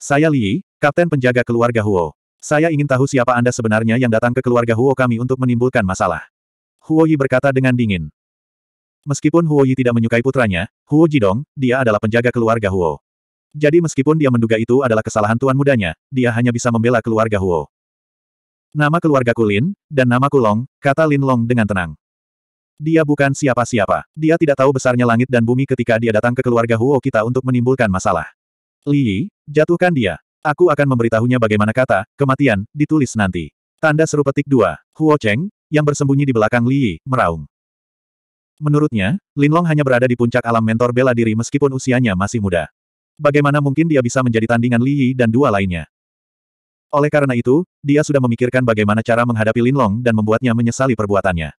Saya Li, Kapten Penjaga Keluarga Huo. Saya ingin tahu siapa Anda sebenarnya yang datang ke keluarga Huo kami untuk menimbulkan masalah. Huo Yi berkata dengan dingin. Meskipun Huo Yi tidak menyukai putranya, Huo Jidong, dia adalah penjaga keluarga Huo. Jadi meskipun dia menduga itu adalah kesalahan tuan mudanya, dia hanya bisa membela keluarga Huo. Nama keluarga Kulin, dan nama Kulong, kata Lin Long dengan tenang. Dia bukan siapa-siapa. Dia tidak tahu besarnya langit dan bumi ketika dia datang ke keluarga Huo kita untuk menimbulkan masalah. Li, Yi, jatuhkan dia. Aku akan memberitahunya bagaimana kata, kematian, ditulis nanti. Tanda seru petik dua. Huo Cheng, yang bersembunyi di belakang Li, Yi, meraung. Menurutnya, Lin Long hanya berada di puncak alam mentor bela diri meskipun usianya masih muda. Bagaimana mungkin dia bisa menjadi tandingan Li Yi dan dua lainnya? Oleh karena itu, dia sudah memikirkan bagaimana cara menghadapi Lin Long dan membuatnya menyesali perbuatannya.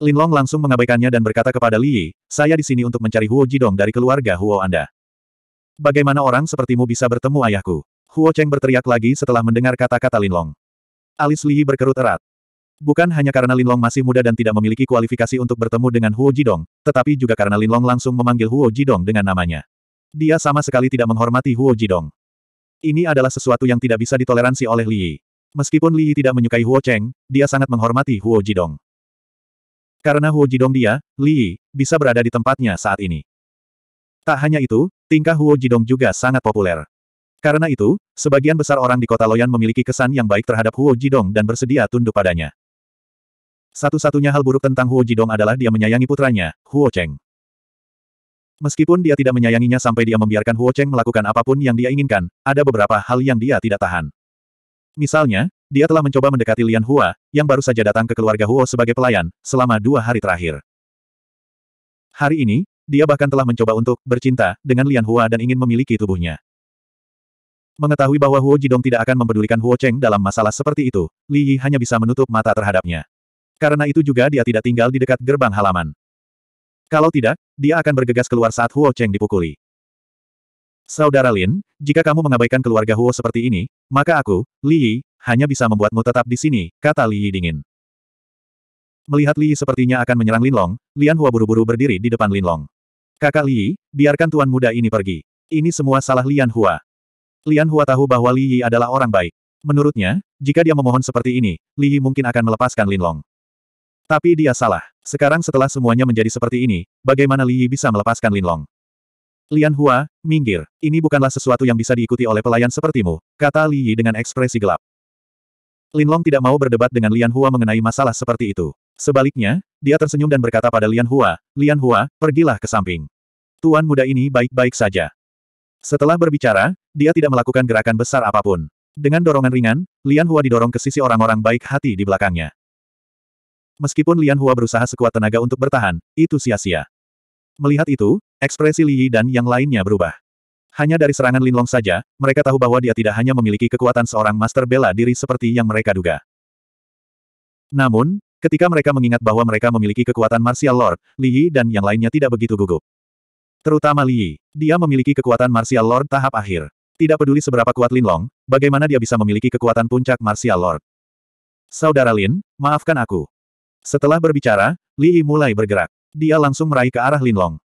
Linlong langsung mengabaikannya dan berkata kepada Li, Yi, saya di sini untuk mencari Huo Jidong dari keluarga Huo Anda. Bagaimana orang sepertimu bisa bertemu ayahku? Huo Cheng berteriak lagi setelah mendengar kata-kata Linlong. Alis Li Yi berkerut erat. Bukan hanya karena Linlong masih muda dan tidak memiliki kualifikasi untuk bertemu dengan Huo Jidong, tetapi juga karena Linlong langsung memanggil Huo Jidong dengan namanya. Dia sama sekali tidak menghormati Huo Jidong. Ini adalah sesuatu yang tidak bisa ditoleransi oleh Li. Yi. Meskipun Li Yi tidak menyukai Huo Cheng, dia sangat menghormati Huo Jidong. Karena Huo Jidong dia, Li Yi, bisa berada di tempatnya saat ini. Tak hanya itu, tingkah Huo Jidong juga sangat populer. Karena itu, sebagian besar orang di kota Loyan memiliki kesan yang baik terhadap Huo Jidong dan bersedia tunduk padanya. Satu-satunya hal buruk tentang Huo Jidong adalah dia menyayangi putranya, Huo Cheng. Meskipun dia tidak menyayanginya sampai dia membiarkan Huo Cheng melakukan apapun yang dia inginkan, ada beberapa hal yang dia tidak tahan. Misalnya, dia telah mencoba mendekati Lian Hua, yang baru saja datang ke keluarga Huo sebagai pelayan, selama dua hari terakhir. Hari ini, dia bahkan telah mencoba untuk bercinta dengan Lian Hua dan ingin memiliki tubuhnya. Mengetahui bahwa Huo Jidong tidak akan mempedulikan Huo Cheng dalam masalah seperti itu, Li Yi hanya bisa menutup mata terhadapnya. Karena itu juga dia tidak tinggal di dekat gerbang halaman. Kalau tidak, dia akan bergegas keluar saat Huo Cheng dipukuli. Saudara Lin, jika kamu mengabaikan keluarga Huo seperti ini, maka aku, Li Yi, hanya bisa membuatmu tetap di sini, kata Li Yi dingin. Melihat Li Yi sepertinya akan menyerang Lin Long, Lian Hua buru-buru berdiri di depan Lin Long. Kakak Li Yi, biarkan tuan muda ini pergi. Ini semua salah Lian Hua. Lian Hua tahu bahwa Li Yi adalah orang baik. Menurutnya, jika dia memohon seperti ini, Li Yi mungkin akan melepaskan Lin Long. Tapi dia salah. Sekarang setelah semuanya menjadi seperti ini, bagaimana Li Yi bisa melepaskan Lin Long? Lian Hua, minggir. Ini bukanlah sesuatu yang bisa diikuti oleh pelayan sepertimu, kata Li Yi dengan ekspresi gelap. Linlong tidak mau berdebat dengan Lian Hua mengenai masalah seperti itu. Sebaliknya, dia tersenyum dan berkata pada Lian Hua, Lian Hua, pergilah ke samping. Tuan muda ini baik-baik saja. Setelah berbicara, dia tidak melakukan gerakan besar apapun. Dengan dorongan ringan, Lian Hua didorong ke sisi orang-orang baik hati di belakangnya. Meskipun Lian Hua berusaha sekuat tenaga untuk bertahan, itu sia-sia. Melihat itu, ekspresi Li Yi dan yang lainnya berubah. Hanya dari serangan Linlong saja, mereka tahu bahwa dia tidak hanya memiliki kekuatan seorang master bela diri seperti yang mereka duga. Namun, ketika mereka mengingat bahwa mereka memiliki kekuatan martial lord, Li Yi dan yang lainnya tidak begitu gugup. Terutama Li Yi, dia memiliki kekuatan martial lord tahap akhir. Tidak peduli seberapa kuat Linlong, bagaimana dia bisa memiliki kekuatan puncak martial lord. Saudara Lin, maafkan aku. Setelah berbicara, Li Yi mulai bergerak. Dia langsung meraih ke arah Linlong.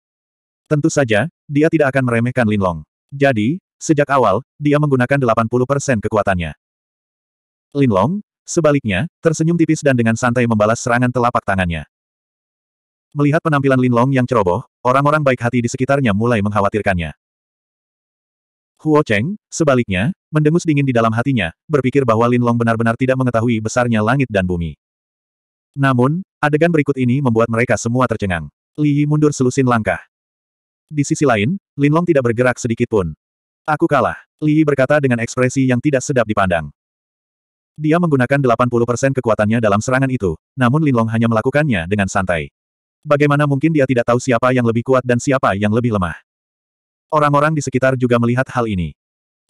Tentu saja, dia tidak akan meremehkan Linlong. Jadi, sejak awal, dia menggunakan 80% kekuatannya. Long, sebaliknya, tersenyum tipis dan dengan santai membalas serangan telapak tangannya. Melihat penampilan Lin Long yang ceroboh, orang-orang baik hati di sekitarnya mulai mengkhawatirkannya. Huo Cheng, sebaliknya, mendengus dingin di dalam hatinya, berpikir bahwa Lin Long benar-benar tidak mengetahui besarnya langit dan bumi. Namun, adegan berikut ini membuat mereka semua tercengang. Li Yi mundur selusin langkah. Di sisi lain, Linlong tidak bergerak sedikit pun. Aku kalah, Li berkata dengan ekspresi yang tidak sedap dipandang. Dia menggunakan 80% kekuatannya dalam serangan itu, namun Linlong hanya melakukannya dengan santai. Bagaimana mungkin dia tidak tahu siapa yang lebih kuat dan siapa yang lebih lemah? Orang-orang di sekitar juga melihat hal ini.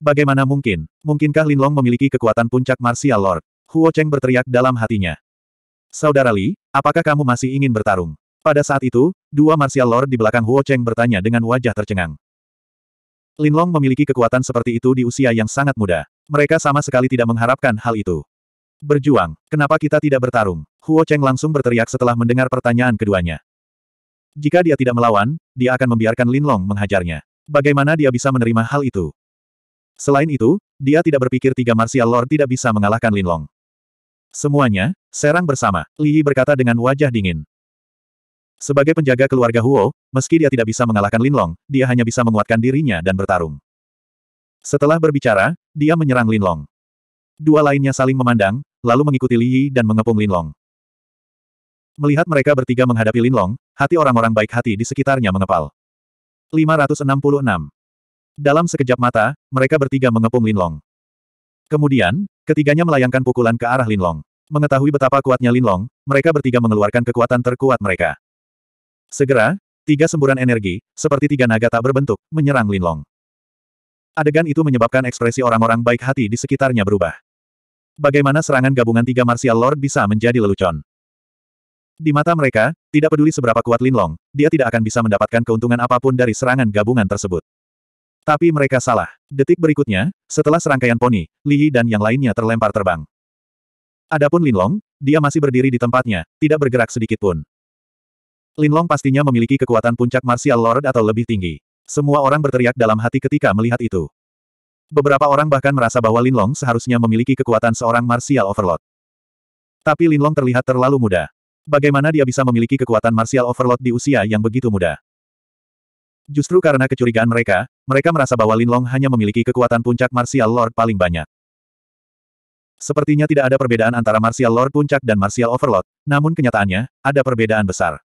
Bagaimana mungkin? Mungkinkah Linlong memiliki kekuatan puncak martial lord? Huo Cheng berteriak dalam hatinya. Saudara Li, apakah kamu masih ingin bertarung? Pada saat itu, dua martial lord di belakang Huo Cheng bertanya dengan wajah tercengang. Linlong memiliki kekuatan seperti itu di usia yang sangat muda. Mereka sama sekali tidak mengharapkan hal itu. Berjuang, kenapa kita tidak bertarung? Huo Cheng langsung berteriak setelah mendengar pertanyaan keduanya. Jika dia tidak melawan, dia akan membiarkan Linlong menghajarnya. Bagaimana dia bisa menerima hal itu? Selain itu, dia tidak berpikir tiga martial lord tidak bisa mengalahkan Linlong. Semuanya, serang bersama, Li Yi berkata dengan wajah dingin. Sebagai penjaga keluarga Huo, meski dia tidak bisa mengalahkan Linlong, dia hanya bisa menguatkan dirinya dan bertarung. Setelah berbicara, dia menyerang Linlong. Dua lainnya saling memandang, lalu mengikuti Li Yi dan mengepung Linlong. Melihat mereka bertiga menghadapi Linlong, hati orang-orang baik hati di sekitarnya mengepal. 566. Dalam sekejap mata, mereka bertiga mengepung Linlong. Kemudian, ketiganya melayangkan pukulan ke arah Linlong. Mengetahui betapa kuatnya Linlong, mereka bertiga mengeluarkan kekuatan terkuat mereka. Segera, tiga semburan energi, seperti tiga naga tak berbentuk, menyerang Linlong. Adegan itu menyebabkan ekspresi orang-orang baik hati di sekitarnya berubah. Bagaimana serangan gabungan tiga martial lord bisa menjadi lelucon? Di mata mereka, tidak peduli seberapa kuat Linlong, dia tidak akan bisa mendapatkan keuntungan apapun dari serangan gabungan tersebut. Tapi mereka salah. Detik berikutnya, setelah serangkaian poni, Li Yi dan yang lainnya terlempar terbang. Adapun Linlong, dia masih berdiri di tempatnya, tidak bergerak sedikit pun. Linlong pastinya memiliki kekuatan puncak martial lord atau lebih tinggi. Semua orang berteriak dalam hati ketika melihat itu. Beberapa orang bahkan merasa bahwa Linlong seharusnya memiliki kekuatan seorang martial overlord. Tapi Linlong terlihat terlalu muda. Bagaimana dia bisa memiliki kekuatan martial overlord di usia yang begitu muda? Justru karena kecurigaan mereka, mereka merasa bahwa Linlong hanya memiliki kekuatan puncak martial lord paling banyak. Sepertinya tidak ada perbedaan antara martial lord puncak dan martial overlord, namun kenyataannya, ada perbedaan besar.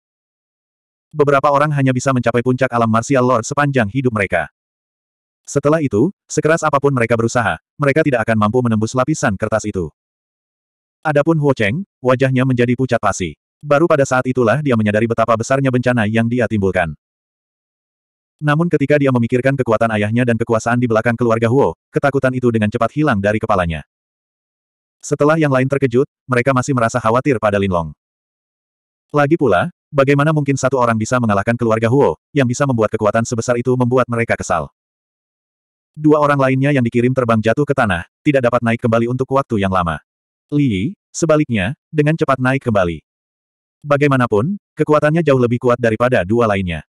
Beberapa orang hanya bisa mencapai puncak alam martial lord sepanjang hidup mereka. Setelah itu, sekeras apapun mereka berusaha, mereka tidak akan mampu menembus lapisan kertas itu. Adapun Huo Cheng, wajahnya menjadi pucat pasi. Baru pada saat itulah dia menyadari betapa besarnya bencana yang dia timbulkan. Namun ketika dia memikirkan kekuatan ayahnya dan kekuasaan di belakang keluarga Huo, ketakutan itu dengan cepat hilang dari kepalanya. Setelah yang lain terkejut, mereka masih merasa khawatir pada Linlong. Lagi pula, Bagaimana mungkin satu orang bisa mengalahkan keluarga Huo, yang bisa membuat kekuatan sebesar itu membuat mereka kesal. Dua orang lainnya yang dikirim terbang jatuh ke tanah, tidak dapat naik kembali untuk waktu yang lama. Li, Yi, sebaliknya, dengan cepat naik kembali. Bagaimanapun, kekuatannya jauh lebih kuat daripada dua lainnya.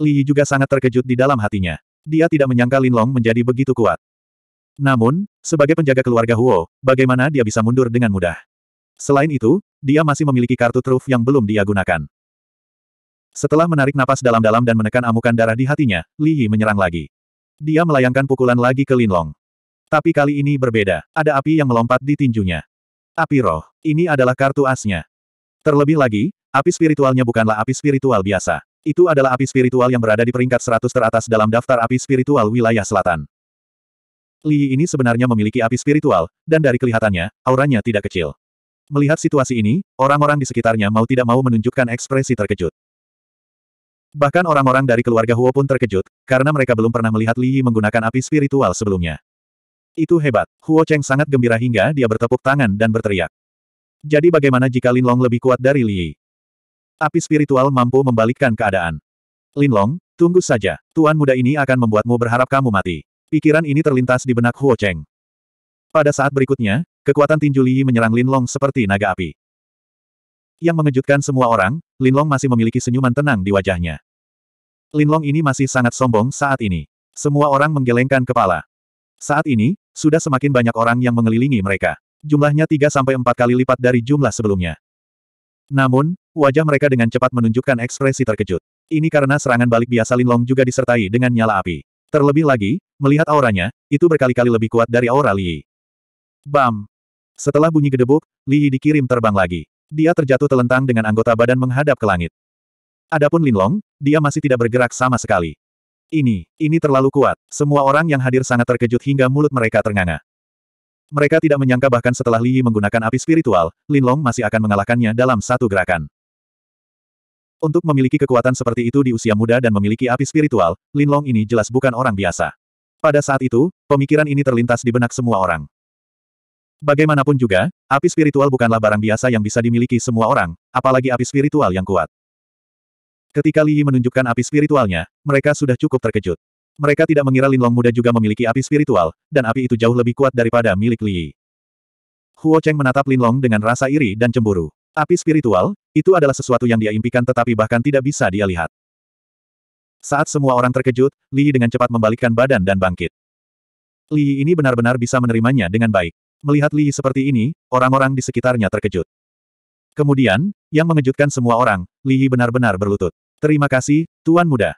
Li Yi juga sangat terkejut di dalam hatinya. Dia tidak menyangka Long menjadi begitu kuat. Namun, sebagai penjaga keluarga Huo, bagaimana dia bisa mundur dengan mudah? Selain itu, dia masih memiliki kartu truf yang belum dia gunakan. Setelah menarik napas dalam-dalam dan menekan amukan darah di hatinya, Li Yi menyerang lagi. Dia melayangkan pukulan lagi ke Linlong. Tapi kali ini berbeda, ada api yang melompat di tinjunya. Api roh, ini adalah kartu asnya. Terlebih lagi, api spiritualnya bukanlah api spiritual biasa. Itu adalah api spiritual yang berada di peringkat 100 teratas dalam daftar api spiritual wilayah selatan. Li Yi ini sebenarnya memiliki api spiritual, dan dari kelihatannya, auranya tidak kecil. Melihat situasi ini, orang-orang di sekitarnya mau tidak mau menunjukkan ekspresi terkejut. Bahkan orang-orang dari keluarga Huo pun terkejut, karena mereka belum pernah melihat Li Yi menggunakan api spiritual sebelumnya. Itu hebat. Huo Cheng sangat gembira hingga dia bertepuk tangan dan berteriak. Jadi bagaimana jika Lin Long lebih kuat dari Li Yi? Api spiritual mampu membalikkan keadaan. Lin Long, tunggu saja. Tuan muda ini akan membuatmu berharap kamu mati. Pikiran ini terlintas di benak Huo Cheng. Pada saat berikutnya, kekuatan tinju Li Yi menyerang Lin Long seperti naga api. Yang mengejutkan semua orang, Linlong masih memiliki senyuman tenang di wajahnya. Linlong ini masih sangat sombong saat ini. Semua orang menggelengkan kepala. Saat ini, sudah semakin banyak orang yang mengelilingi mereka. Jumlahnya 3-4 kali lipat dari jumlah sebelumnya. Namun, wajah mereka dengan cepat menunjukkan ekspresi terkejut. Ini karena serangan balik biasa Linlong juga disertai dengan nyala api. Terlebih lagi, melihat auranya, itu berkali-kali lebih kuat dari aura Li Bam! Setelah bunyi gedebuk, Li dikirim terbang lagi dia terjatuh telentang dengan anggota badan menghadap ke langit. Adapun Linlong, dia masih tidak bergerak sama sekali. Ini, ini terlalu kuat. Semua orang yang hadir sangat terkejut hingga mulut mereka ternganga. Mereka tidak menyangka bahkan setelah Li Yi menggunakan api spiritual, Linlong masih akan mengalahkannya dalam satu gerakan. Untuk memiliki kekuatan seperti itu di usia muda dan memiliki api spiritual, Linlong ini jelas bukan orang biasa. Pada saat itu, pemikiran ini terlintas di benak semua orang. Bagaimanapun juga, api spiritual bukanlah barang biasa yang bisa dimiliki semua orang, apalagi api spiritual yang kuat. Ketika Li Yi menunjukkan api spiritualnya, mereka sudah cukup terkejut. Mereka tidak mengira Lin Long muda juga memiliki api spiritual, dan api itu jauh lebih kuat daripada milik Li Yi. Huo Cheng menatap Lin Long dengan rasa iri dan cemburu. Api spiritual, itu adalah sesuatu yang dia impikan tetapi bahkan tidak bisa dia lihat. Saat semua orang terkejut, Li Yi dengan cepat membalikkan badan dan bangkit. Li Yi ini benar-benar bisa menerimanya dengan baik. Melihat Li seperti ini, orang-orang di sekitarnya terkejut. Kemudian, yang mengejutkan semua orang, Li benar-benar berlutut. Terima kasih, Tuan Muda.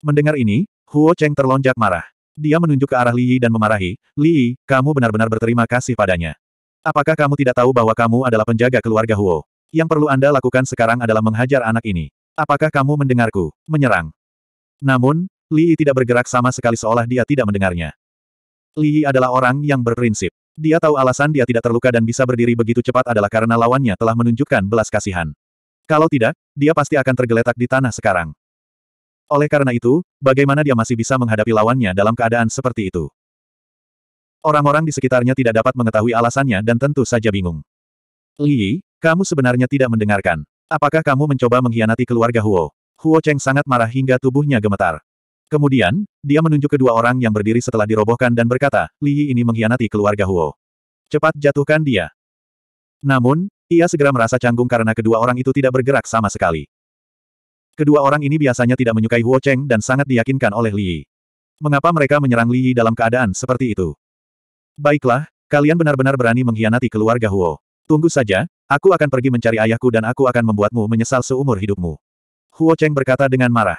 Mendengar ini, Huo Cheng terlonjak marah. Dia menunjuk ke arah Li dan memarahi, Li, kamu benar-benar berterima kasih padanya. Apakah kamu tidak tahu bahwa kamu adalah penjaga keluarga Huo? Yang perlu Anda lakukan sekarang adalah menghajar anak ini. Apakah kamu mendengarku? Menyerang. Namun, Li tidak bergerak sama sekali seolah dia tidak mendengarnya. Li adalah orang yang berprinsip. Dia tahu alasan dia tidak terluka dan bisa berdiri begitu cepat adalah karena lawannya telah menunjukkan belas kasihan. Kalau tidak, dia pasti akan tergeletak di tanah sekarang. Oleh karena itu, bagaimana dia masih bisa menghadapi lawannya dalam keadaan seperti itu? Orang-orang di sekitarnya tidak dapat mengetahui alasannya dan tentu saja bingung. Li, kamu sebenarnya tidak mendengarkan. Apakah kamu mencoba mengkhianati keluarga Huo? Huo Cheng sangat marah hingga tubuhnya gemetar. Kemudian, dia menunjuk kedua orang yang berdiri setelah dirobohkan dan berkata, Li Yi ini mengkhianati keluarga Huo. Cepat jatuhkan dia. Namun, ia segera merasa canggung karena kedua orang itu tidak bergerak sama sekali. Kedua orang ini biasanya tidak menyukai Huo Cheng dan sangat diyakinkan oleh Li Yi. Mengapa mereka menyerang Li Yi dalam keadaan seperti itu? Baiklah, kalian benar-benar berani mengkhianati keluarga Huo. Tunggu saja, aku akan pergi mencari ayahku dan aku akan membuatmu menyesal seumur hidupmu. Huo Cheng berkata dengan marah.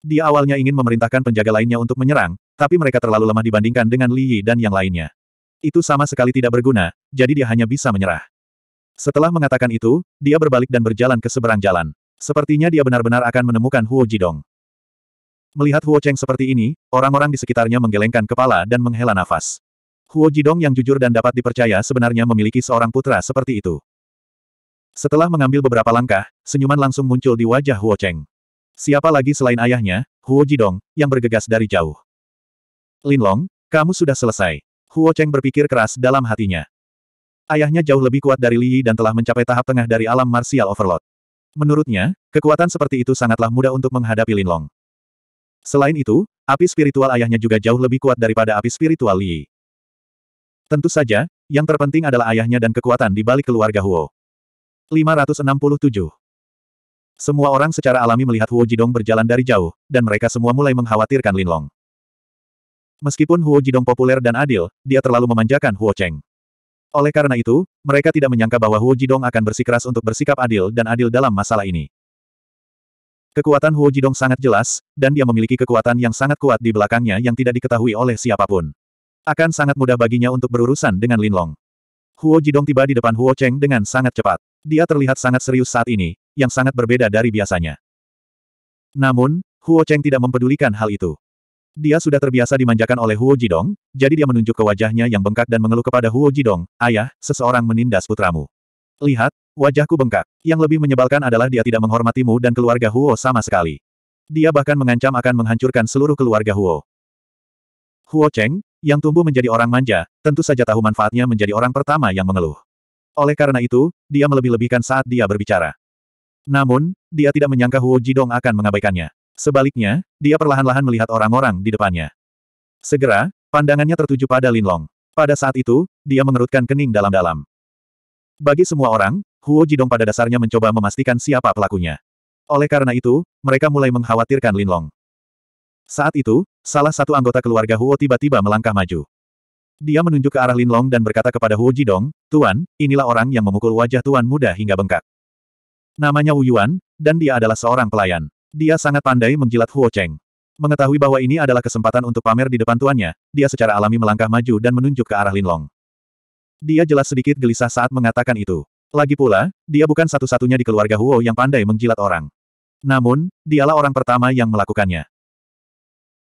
Dia awalnya ingin memerintahkan penjaga lainnya untuk menyerang, tapi mereka terlalu lemah dibandingkan dengan Li Yi dan yang lainnya. Itu sama sekali tidak berguna, jadi dia hanya bisa menyerah. Setelah mengatakan itu, dia berbalik dan berjalan ke seberang jalan. Sepertinya dia benar-benar akan menemukan Huo Jidong. Melihat Huo Cheng seperti ini, orang-orang di sekitarnya menggelengkan kepala dan menghela nafas. Huo Jidong yang jujur dan dapat dipercaya sebenarnya memiliki seorang putra seperti itu. Setelah mengambil beberapa langkah, senyuman langsung muncul di wajah Huo Cheng. Siapa lagi selain ayahnya, Huo Jidong, yang bergegas dari jauh. Linlong, kamu sudah selesai. Huo Cheng berpikir keras dalam hatinya. Ayahnya jauh lebih kuat dari Li Yi dan telah mencapai tahap tengah dari alam martial overload. Menurutnya, kekuatan seperti itu sangatlah mudah untuk menghadapi Linlong. Selain itu, api spiritual ayahnya juga jauh lebih kuat daripada api spiritual Li Yi. Tentu saja, yang terpenting adalah ayahnya dan kekuatan di balik keluarga Huo. 567 semua orang secara alami melihat Huo Jidong berjalan dari jauh, dan mereka semua mulai mengkhawatirkan Linlong. Meskipun Huo Jidong populer dan adil, dia terlalu memanjakan Huo Cheng. Oleh karena itu, mereka tidak menyangka bahwa Huo Jidong akan bersikeras untuk bersikap adil dan adil dalam masalah ini. Kekuatan Huo Jidong sangat jelas, dan dia memiliki kekuatan yang sangat kuat di belakangnya yang tidak diketahui oleh siapapun. Akan sangat mudah baginya untuk berurusan dengan Linlong. Huo Jidong tiba di depan Huo Cheng dengan sangat cepat. Dia terlihat sangat serius saat ini, yang sangat berbeda dari biasanya. Namun, Huo Cheng tidak mempedulikan hal itu. Dia sudah terbiasa dimanjakan oleh Huo Jidong, jadi dia menunjuk ke wajahnya yang bengkak dan mengeluh kepada Huo Jidong, Ayah, seseorang menindas putramu. Lihat, wajahku bengkak. Yang lebih menyebalkan adalah dia tidak menghormatimu dan keluarga Huo sama sekali. Dia bahkan mengancam akan menghancurkan seluruh keluarga Huo. Huo Cheng, yang tumbuh menjadi orang manja, tentu saja tahu manfaatnya menjadi orang pertama yang mengeluh. Oleh karena itu, dia melebih-lebihkan saat dia berbicara. Namun, dia tidak menyangka Huo Jidong akan mengabaikannya. Sebaliknya, dia perlahan-lahan melihat orang-orang di depannya. Segera, pandangannya tertuju pada Lin Long. Pada saat itu, dia mengerutkan kening dalam-dalam. Bagi semua orang, Huo Jidong pada dasarnya mencoba memastikan siapa pelakunya. Oleh karena itu, mereka mulai mengkhawatirkan Lin Long. Saat itu, salah satu anggota keluarga Huo tiba-tiba melangkah maju. Dia menunjuk ke arah Lin Long dan berkata kepada Huo Jidong, Tuan, inilah orang yang memukul wajah Tuan muda hingga bengkak. Namanya Wu Yuan, dan dia adalah seorang pelayan. Dia sangat pandai menjilat Huo Cheng. Mengetahui bahwa ini adalah kesempatan untuk pamer di depan tuannya, dia secara alami melangkah maju dan menunjuk ke arah Linlong. Dia jelas sedikit gelisah saat mengatakan itu. Lagi pula, dia bukan satu-satunya di keluarga Huo yang pandai menjilat orang. Namun, dialah orang pertama yang melakukannya.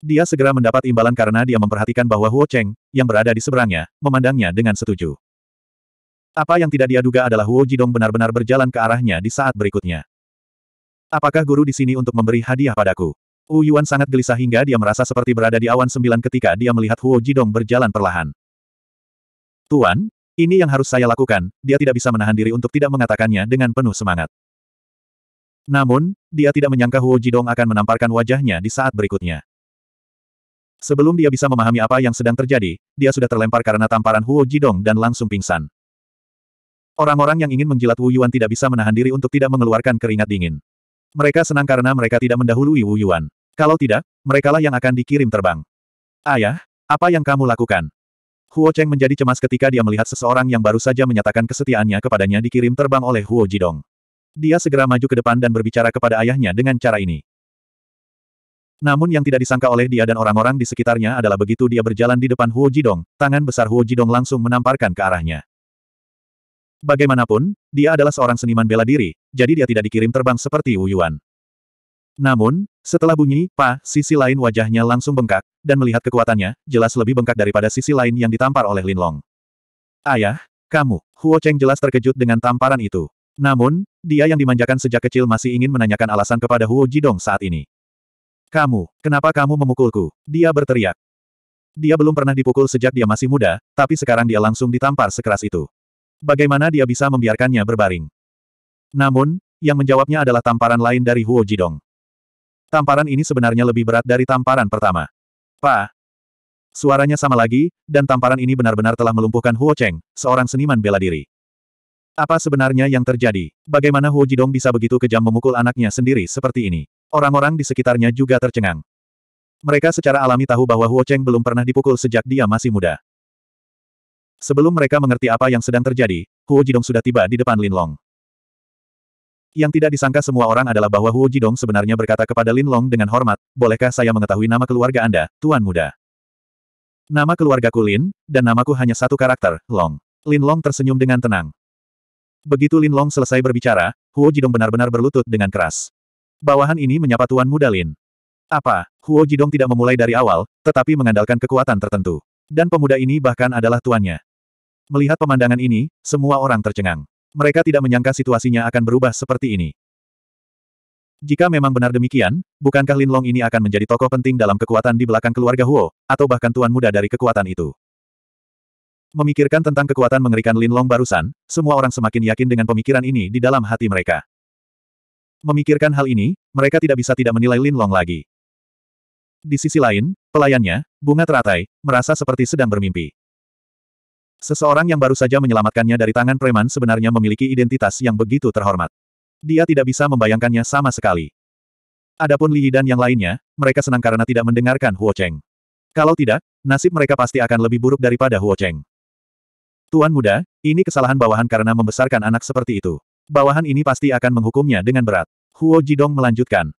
Dia segera mendapat imbalan karena dia memperhatikan bahwa Huo Cheng, yang berada di seberangnya, memandangnya dengan setuju. Apa yang tidak dia duga adalah Huo Jidong benar-benar berjalan ke arahnya di saat berikutnya. Apakah guru di sini untuk memberi hadiah padaku? Wu Yuan sangat gelisah hingga dia merasa seperti berada di awan sembilan ketika dia melihat Huo Jidong berjalan perlahan. Tuan, ini yang harus saya lakukan, dia tidak bisa menahan diri untuk tidak mengatakannya dengan penuh semangat. Namun, dia tidak menyangka Huo Jidong akan menamparkan wajahnya di saat berikutnya. Sebelum dia bisa memahami apa yang sedang terjadi, dia sudah terlempar karena tamparan Huo Jidong dan langsung pingsan. Orang-orang yang ingin menjilat Wu Yuan tidak bisa menahan diri untuk tidak mengeluarkan keringat dingin. Mereka senang karena mereka tidak mendahului Wu Yuan. Kalau tidak, merekalah yang akan dikirim terbang. Ayah, apa yang kamu lakukan? Huo Cheng menjadi cemas ketika dia melihat seseorang yang baru saja menyatakan kesetiaannya kepadanya dikirim terbang oleh Huo Jidong. Dia segera maju ke depan dan berbicara kepada ayahnya dengan cara ini. Namun yang tidak disangka oleh dia dan orang-orang di sekitarnya adalah begitu dia berjalan di depan Huo Jidong, tangan besar Huo Jidong langsung menamparkan ke arahnya. Bagaimanapun, dia adalah seorang seniman bela diri, jadi dia tidak dikirim terbang seperti Wu Yuan. Namun, setelah bunyi, pa, sisi lain wajahnya langsung bengkak, dan melihat kekuatannya, jelas lebih bengkak daripada sisi lain yang ditampar oleh Lin Long. Ayah, kamu, Huo Cheng jelas terkejut dengan tamparan itu. Namun, dia yang dimanjakan sejak kecil masih ingin menanyakan alasan kepada Huo Jidong saat ini. Kamu, kenapa kamu memukulku? Dia berteriak. Dia belum pernah dipukul sejak dia masih muda, tapi sekarang dia langsung ditampar sekeras itu. Bagaimana dia bisa membiarkannya berbaring? Namun, yang menjawabnya adalah tamparan lain dari Huo Jidong. Tamparan ini sebenarnya lebih berat dari tamparan pertama. Pa! Suaranya sama lagi, dan tamparan ini benar-benar telah melumpuhkan Huo Cheng, seorang seniman bela diri. Apa sebenarnya yang terjadi? Bagaimana Huo Jidong bisa begitu kejam memukul anaknya sendiri seperti ini? Orang-orang di sekitarnya juga tercengang. Mereka secara alami tahu bahwa Huo Cheng belum pernah dipukul sejak dia masih muda. Sebelum mereka mengerti apa yang sedang terjadi, Huo Jidong sudah tiba di depan Lin Long. Yang tidak disangka semua orang adalah bahwa Huo Jidong sebenarnya berkata kepada Lin Long dengan hormat, bolehkah saya mengetahui nama keluarga Anda, Tuan Muda? Nama keluargaku Lin, dan namaku hanya satu karakter, Long. Lin Long tersenyum dengan tenang. Begitu Lin Long selesai berbicara, Huo Jidong benar-benar berlutut dengan keras. Bawahan ini menyapa Tuan Muda Lin. Apa, Huo Jidong tidak memulai dari awal, tetapi mengandalkan kekuatan tertentu. Dan pemuda ini bahkan adalah tuannya. Melihat pemandangan ini, semua orang tercengang. Mereka tidak menyangka situasinya akan berubah seperti ini. Jika memang benar demikian, bukankah Lin Long ini akan menjadi tokoh penting dalam kekuatan di belakang keluarga Huo, atau bahkan tuan muda dari kekuatan itu? Memikirkan tentang kekuatan mengerikan Lin Long barusan, semua orang semakin yakin dengan pemikiran ini di dalam hati mereka. Memikirkan hal ini, mereka tidak bisa tidak menilai Lin Long lagi. Di sisi lain, pelayannya, bunga teratai, merasa seperti sedang bermimpi. Seseorang yang baru saja menyelamatkannya dari tangan preman sebenarnya memiliki identitas yang begitu terhormat. Dia tidak bisa membayangkannya sama sekali. Adapun Li Yi dan yang lainnya, mereka senang karena tidak mendengarkan Huo Cheng. Kalau tidak, nasib mereka pasti akan lebih buruk daripada Huo Cheng. Tuan muda, ini kesalahan bawahan karena membesarkan anak seperti itu. Bawahan ini pasti akan menghukumnya dengan berat. Huo Jidong melanjutkan.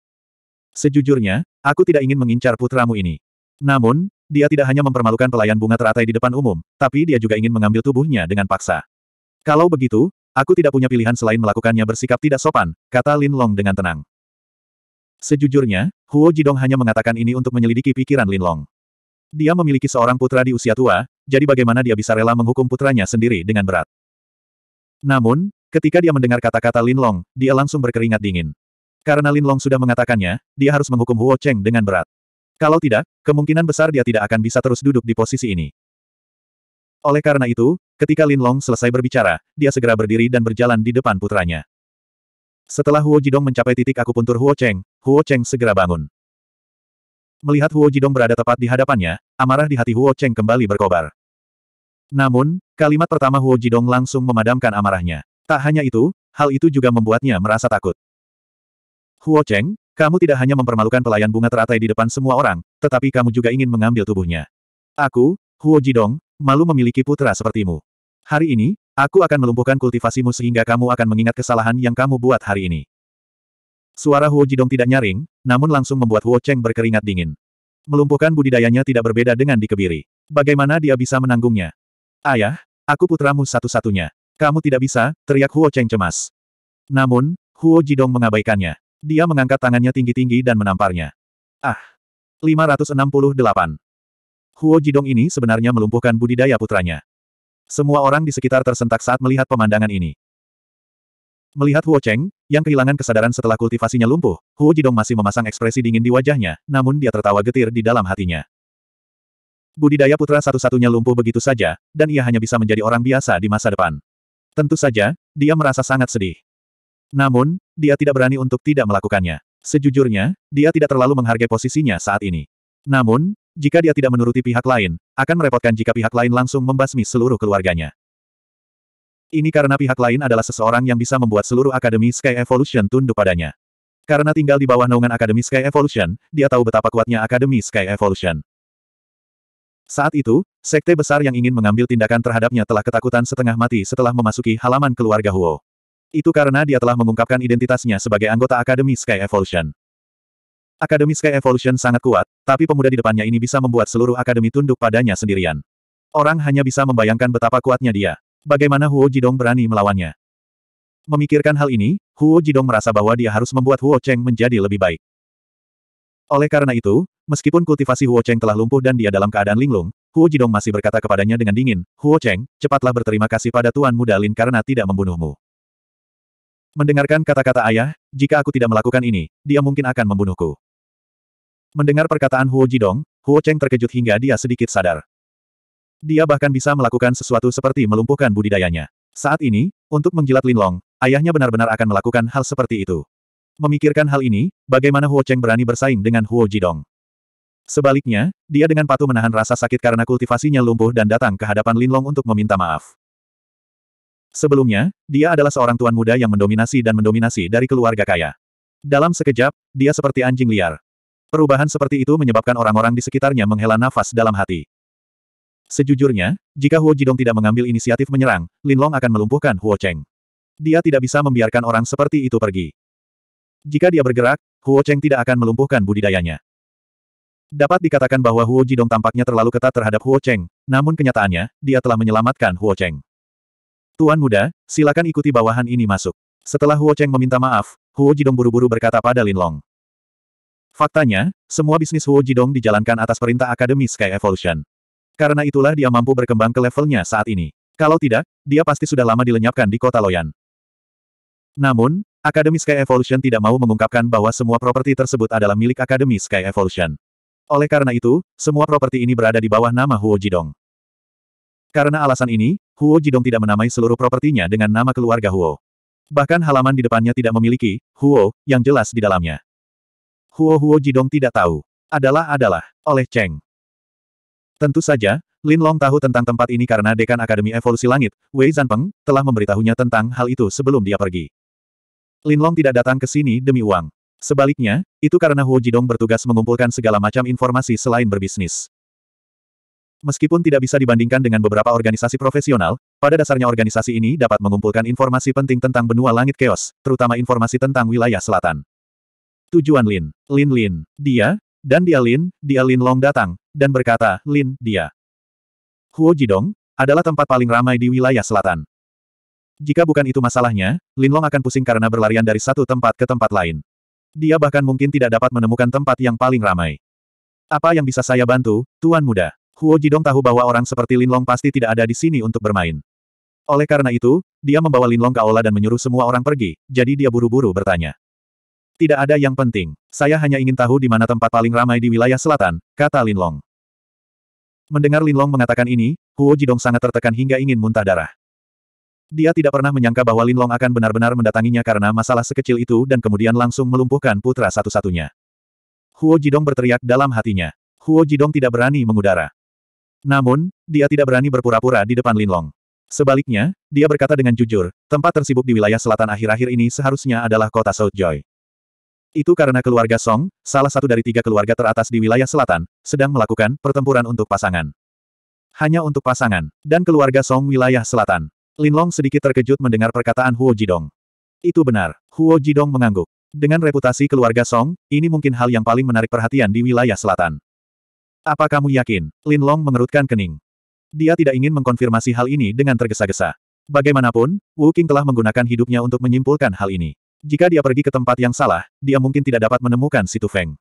Sejujurnya, aku tidak ingin mengincar putramu ini. Namun, dia tidak hanya mempermalukan pelayan bunga teratai di depan umum, tapi dia juga ingin mengambil tubuhnya dengan paksa. Kalau begitu, aku tidak punya pilihan selain melakukannya bersikap tidak sopan, kata Lin Long dengan tenang. Sejujurnya, Huo Jidong hanya mengatakan ini untuk menyelidiki pikiran Lin Long. Dia memiliki seorang putra di usia tua, jadi bagaimana dia bisa rela menghukum putranya sendiri dengan berat. Namun, ketika dia mendengar kata-kata Lin Long, dia langsung berkeringat dingin. Karena Lin Long sudah mengatakannya, dia harus menghukum Huo Cheng dengan berat. Kalau tidak, kemungkinan besar dia tidak akan bisa terus duduk di posisi ini. Oleh karena itu, ketika Lin Long selesai berbicara, dia segera berdiri dan berjalan di depan putranya. Setelah Huo Jidong mencapai titik akupuntur Huo Cheng, Huo Cheng segera bangun. Melihat Huo Jidong berada tepat di hadapannya, amarah di hati Huo Cheng kembali berkobar. Namun, kalimat pertama Huo Jidong langsung memadamkan amarahnya. Tak hanya itu, hal itu juga membuatnya merasa takut. Huo Cheng, kamu tidak hanya mempermalukan pelayan bunga teratai di depan semua orang, tetapi kamu juga ingin mengambil tubuhnya. Aku, Huo Jidong, malu memiliki putra sepertimu. Hari ini, aku akan melumpuhkan kultivasimu sehingga kamu akan mengingat kesalahan yang kamu buat hari ini. Suara Huo Jidong tidak nyaring, namun langsung membuat Huo Cheng berkeringat dingin. Melumpuhkan budidayanya tidak berbeda dengan dikebiri. Bagaimana dia bisa menanggungnya? Ayah, aku putramu satu-satunya. Kamu tidak bisa, teriak Huo Cheng cemas. Namun, Huo Jidong mengabaikannya. Dia mengangkat tangannya tinggi-tinggi dan menamparnya. Ah! 568. Huo Jidong ini sebenarnya melumpuhkan budidaya putranya. Semua orang di sekitar tersentak saat melihat pemandangan ini. Melihat Huo Cheng, yang kehilangan kesadaran setelah kultivasinya lumpuh, Huo Jidong masih memasang ekspresi dingin di wajahnya, namun dia tertawa getir di dalam hatinya. Budidaya putra satu-satunya lumpuh begitu saja, dan ia hanya bisa menjadi orang biasa di masa depan. Tentu saja, dia merasa sangat sedih. Namun, dia tidak berani untuk tidak melakukannya. Sejujurnya, dia tidak terlalu menghargai posisinya saat ini. Namun, jika dia tidak menuruti pihak lain, akan merepotkan jika pihak lain langsung membasmi seluruh keluarganya. Ini karena pihak lain adalah seseorang yang bisa membuat seluruh Akademi Sky Evolution tunduk padanya. Karena tinggal di bawah naungan Akademi Sky Evolution, dia tahu betapa kuatnya Akademi Sky Evolution. Saat itu, sekte besar yang ingin mengambil tindakan terhadapnya telah ketakutan setengah mati setelah memasuki halaman keluarga Huo. Itu karena dia telah mengungkapkan identitasnya sebagai anggota Akademi Sky Evolution. Akademi Sky Evolution sangat kuat, tapi pemuda di depannya ini bisa membuat seluruh akademi tunduk padanya sendirian. Orang hanya bisa membayangkan betapa kuatnya dia. Bagaimana Huo Jidong berani melawannya? Memikirkan hal ini, Huo Jidong merasa bahwa dia harus membuat Huo Cheng menjadi lebih baik. Oleh karena itu, meskipun kultivasi Huo Cheng telah lumpuh dan dia dalam keadaan linglung, Huo Jidong masih berkata kepadanya dengan dingin, Huo Cheng, cepatlah berterima kasih pada Tuan Muda Lin karena tidak membunuhmu. Mendengarkan kata-kata ayah, jika aku tidak melakukan ini, dia mungkin akan membunuhku. Mendengar perkataan Huo Jidong, Huo Cheng terkejut hingga dia sedikit sadar. Dia bahkan bisa melakukan sesuatu seperti melumpuhkan budidayanya. Saat ini, untuk menjilat Linlong, ayahnya benar-benar akan melakukan hal seperti itu. Memikirkan hal ini, bagaimana Huo Cheng berani bersaing dengan Huo Jidong? Sebaliknya, dia dengan patuh menahan rasa sakit karena kultivasinya lumpuh dan datang ke hadapan Linlong untuk meminta maaf. Sebelumnya, dia adalah seorang tuan muda yang mendominasi dan mendominasi dari keluarga kaya. Dalam sekejap, dia seperti anjing liar. Perubahan seperti itu menyebabkan orang-orang di sekitarnya menghela nafas dalam hati. Sejujurnya, jika Huo Jidong tidak mengambil inisiatif menyerang, Lin Long akan melumpuhkan Huo Cheng. Dia tidak bisa membiarkan orang seperti itu pergi. Jika dia bergerak, Huo Cheng tidak akan melumpuhkan budidayanya. Dapat dikatakan bahwa Huo Jidong tampaknya terlalu ketat terhadap Huo Cheng, namun kenyataannya, dia telah menyelamatkan Huo Cheng. Tuan muda, silakan ikuti bawahan ini masuk. Setelah Huo Cheng meminta maaf, Huo Jidong buru-buru berkata pada Lin Long. Faktanya, semua bisnis Huo Jidong dijalankan atas perintah Akademi Sky Evolution. Karena itulah dia mampu berkembang ke levelnya saat ini. Kalau tidak, dia pasti sudah lama dilenyapkan di kota Loyan. Namun, Akademi Sky Evolution tidak mau mengungkapkan bahwa semua properti tersebut adalah milik Akademi Sky Evolution. Oleh karena itu, semua properti ini berada di bawah nama Huo Jidong. Karena alasan ini, Huo Jidong tidak menamai seluruh propertinya dengan nama keluarga Huo. Bahkan halaman di depannya tidak memiliki Huo yang jelas di dalamnya. Huo-Huo Jidong tidak tahu. Adalah-adalah, oleh Cheng. Tentu saja, Lin Long tahu tentang tempat ini karena dekan Akademi Evolusi Langit, Wei Zanpeng, telah memberitahunya tentang hal itu sebelum dia pergi. Lin Long tidak datang ke sini demi uang. Sebaliknya, itu karena Huo Jidong bertugas mengumpulkan segala macam informasi selain berbisnis. Meskipun tidak bisa dibandingkan dengan beberapa organisasi profesional, pada dasarnya organisasi ini dapat mengumpulkan informasi penting tentang benua langit keos, terutama informasi tentang wilayah selatan. Tujuan Lin, Lin Lin, dia, dan dia Lin, dia Lin Long datang, dan berkata, Lin, dia. Huo Jidong, adalah tempat paling ramai di wilayah selatan. Jika bukan itu masalahnya, Lin Long akan pusing karena berlarian dari satu tempat ke tempat lain. Dia bahkan mungkin tidak dapat menemukan tempat yang paling ramai. Apa yang bisa saya bantu, Tuan Muda? Huo Jidong tahu bahwa orang seperti Linlong pasti tidak ada di sini untuk bermain. Oleh karena itu, dia membawa Linlong ke aula dan menyuruh semua orang pergi, jadi dia buru-buru bertanya. Tidak ada yang penting. Saya hanya ingin tahu di mana tempat paling ramai di wilayah selatan, kata Linlong. Mendengar Linlong mengatakan ini, Huo Jidong sangat tertekan hingga ingin muntah darah. Dia tidak pernah menyangka bahwa Linlong akan benar-benar mendatanginya karena masalah sekecil itu dan kemudian langsung melumpuhkan putra satu-satunya. Huo Jidong berteriak dalam hatinya. Huo Jidong tidak berani mengudara. Namun, dia tidak berani berpura-pura di depan Linlong. Sebaliknya, dia berkata dengan jujur, tempat tersibuk di wilayah selatan akhir-akhir ini seharusnya adalah kota South Joy. Itu karena keluarga Song, salah satu dari tiga keluarga teratas di wilayah selatan, sedang melakukan pertempuran untuk pasangan. Hanya untuk pasangan, dan keluarga Song wilayah selatan. Linlong sedikit terkejut mendengar perkataan Huo Jidong. Itu benar, Huo Jidong mengangguk. Dengan reputasi keluarga Song, ini mungkin hal yang paling menarik perhatian di wilayah selatan. Apa kamu yakin? Lin Long mengerutkan kening. Dia tidak ingin mengkonfirmasi hal ini dengan tergesa-gesa. Bagaimanapun, Wu King telah menggunakan hidupnya untuk menyimpulkan hal ini. Jika dia pergi ke tempat yang salah, dia mungkin tidak dapat menemukan Situ Feng.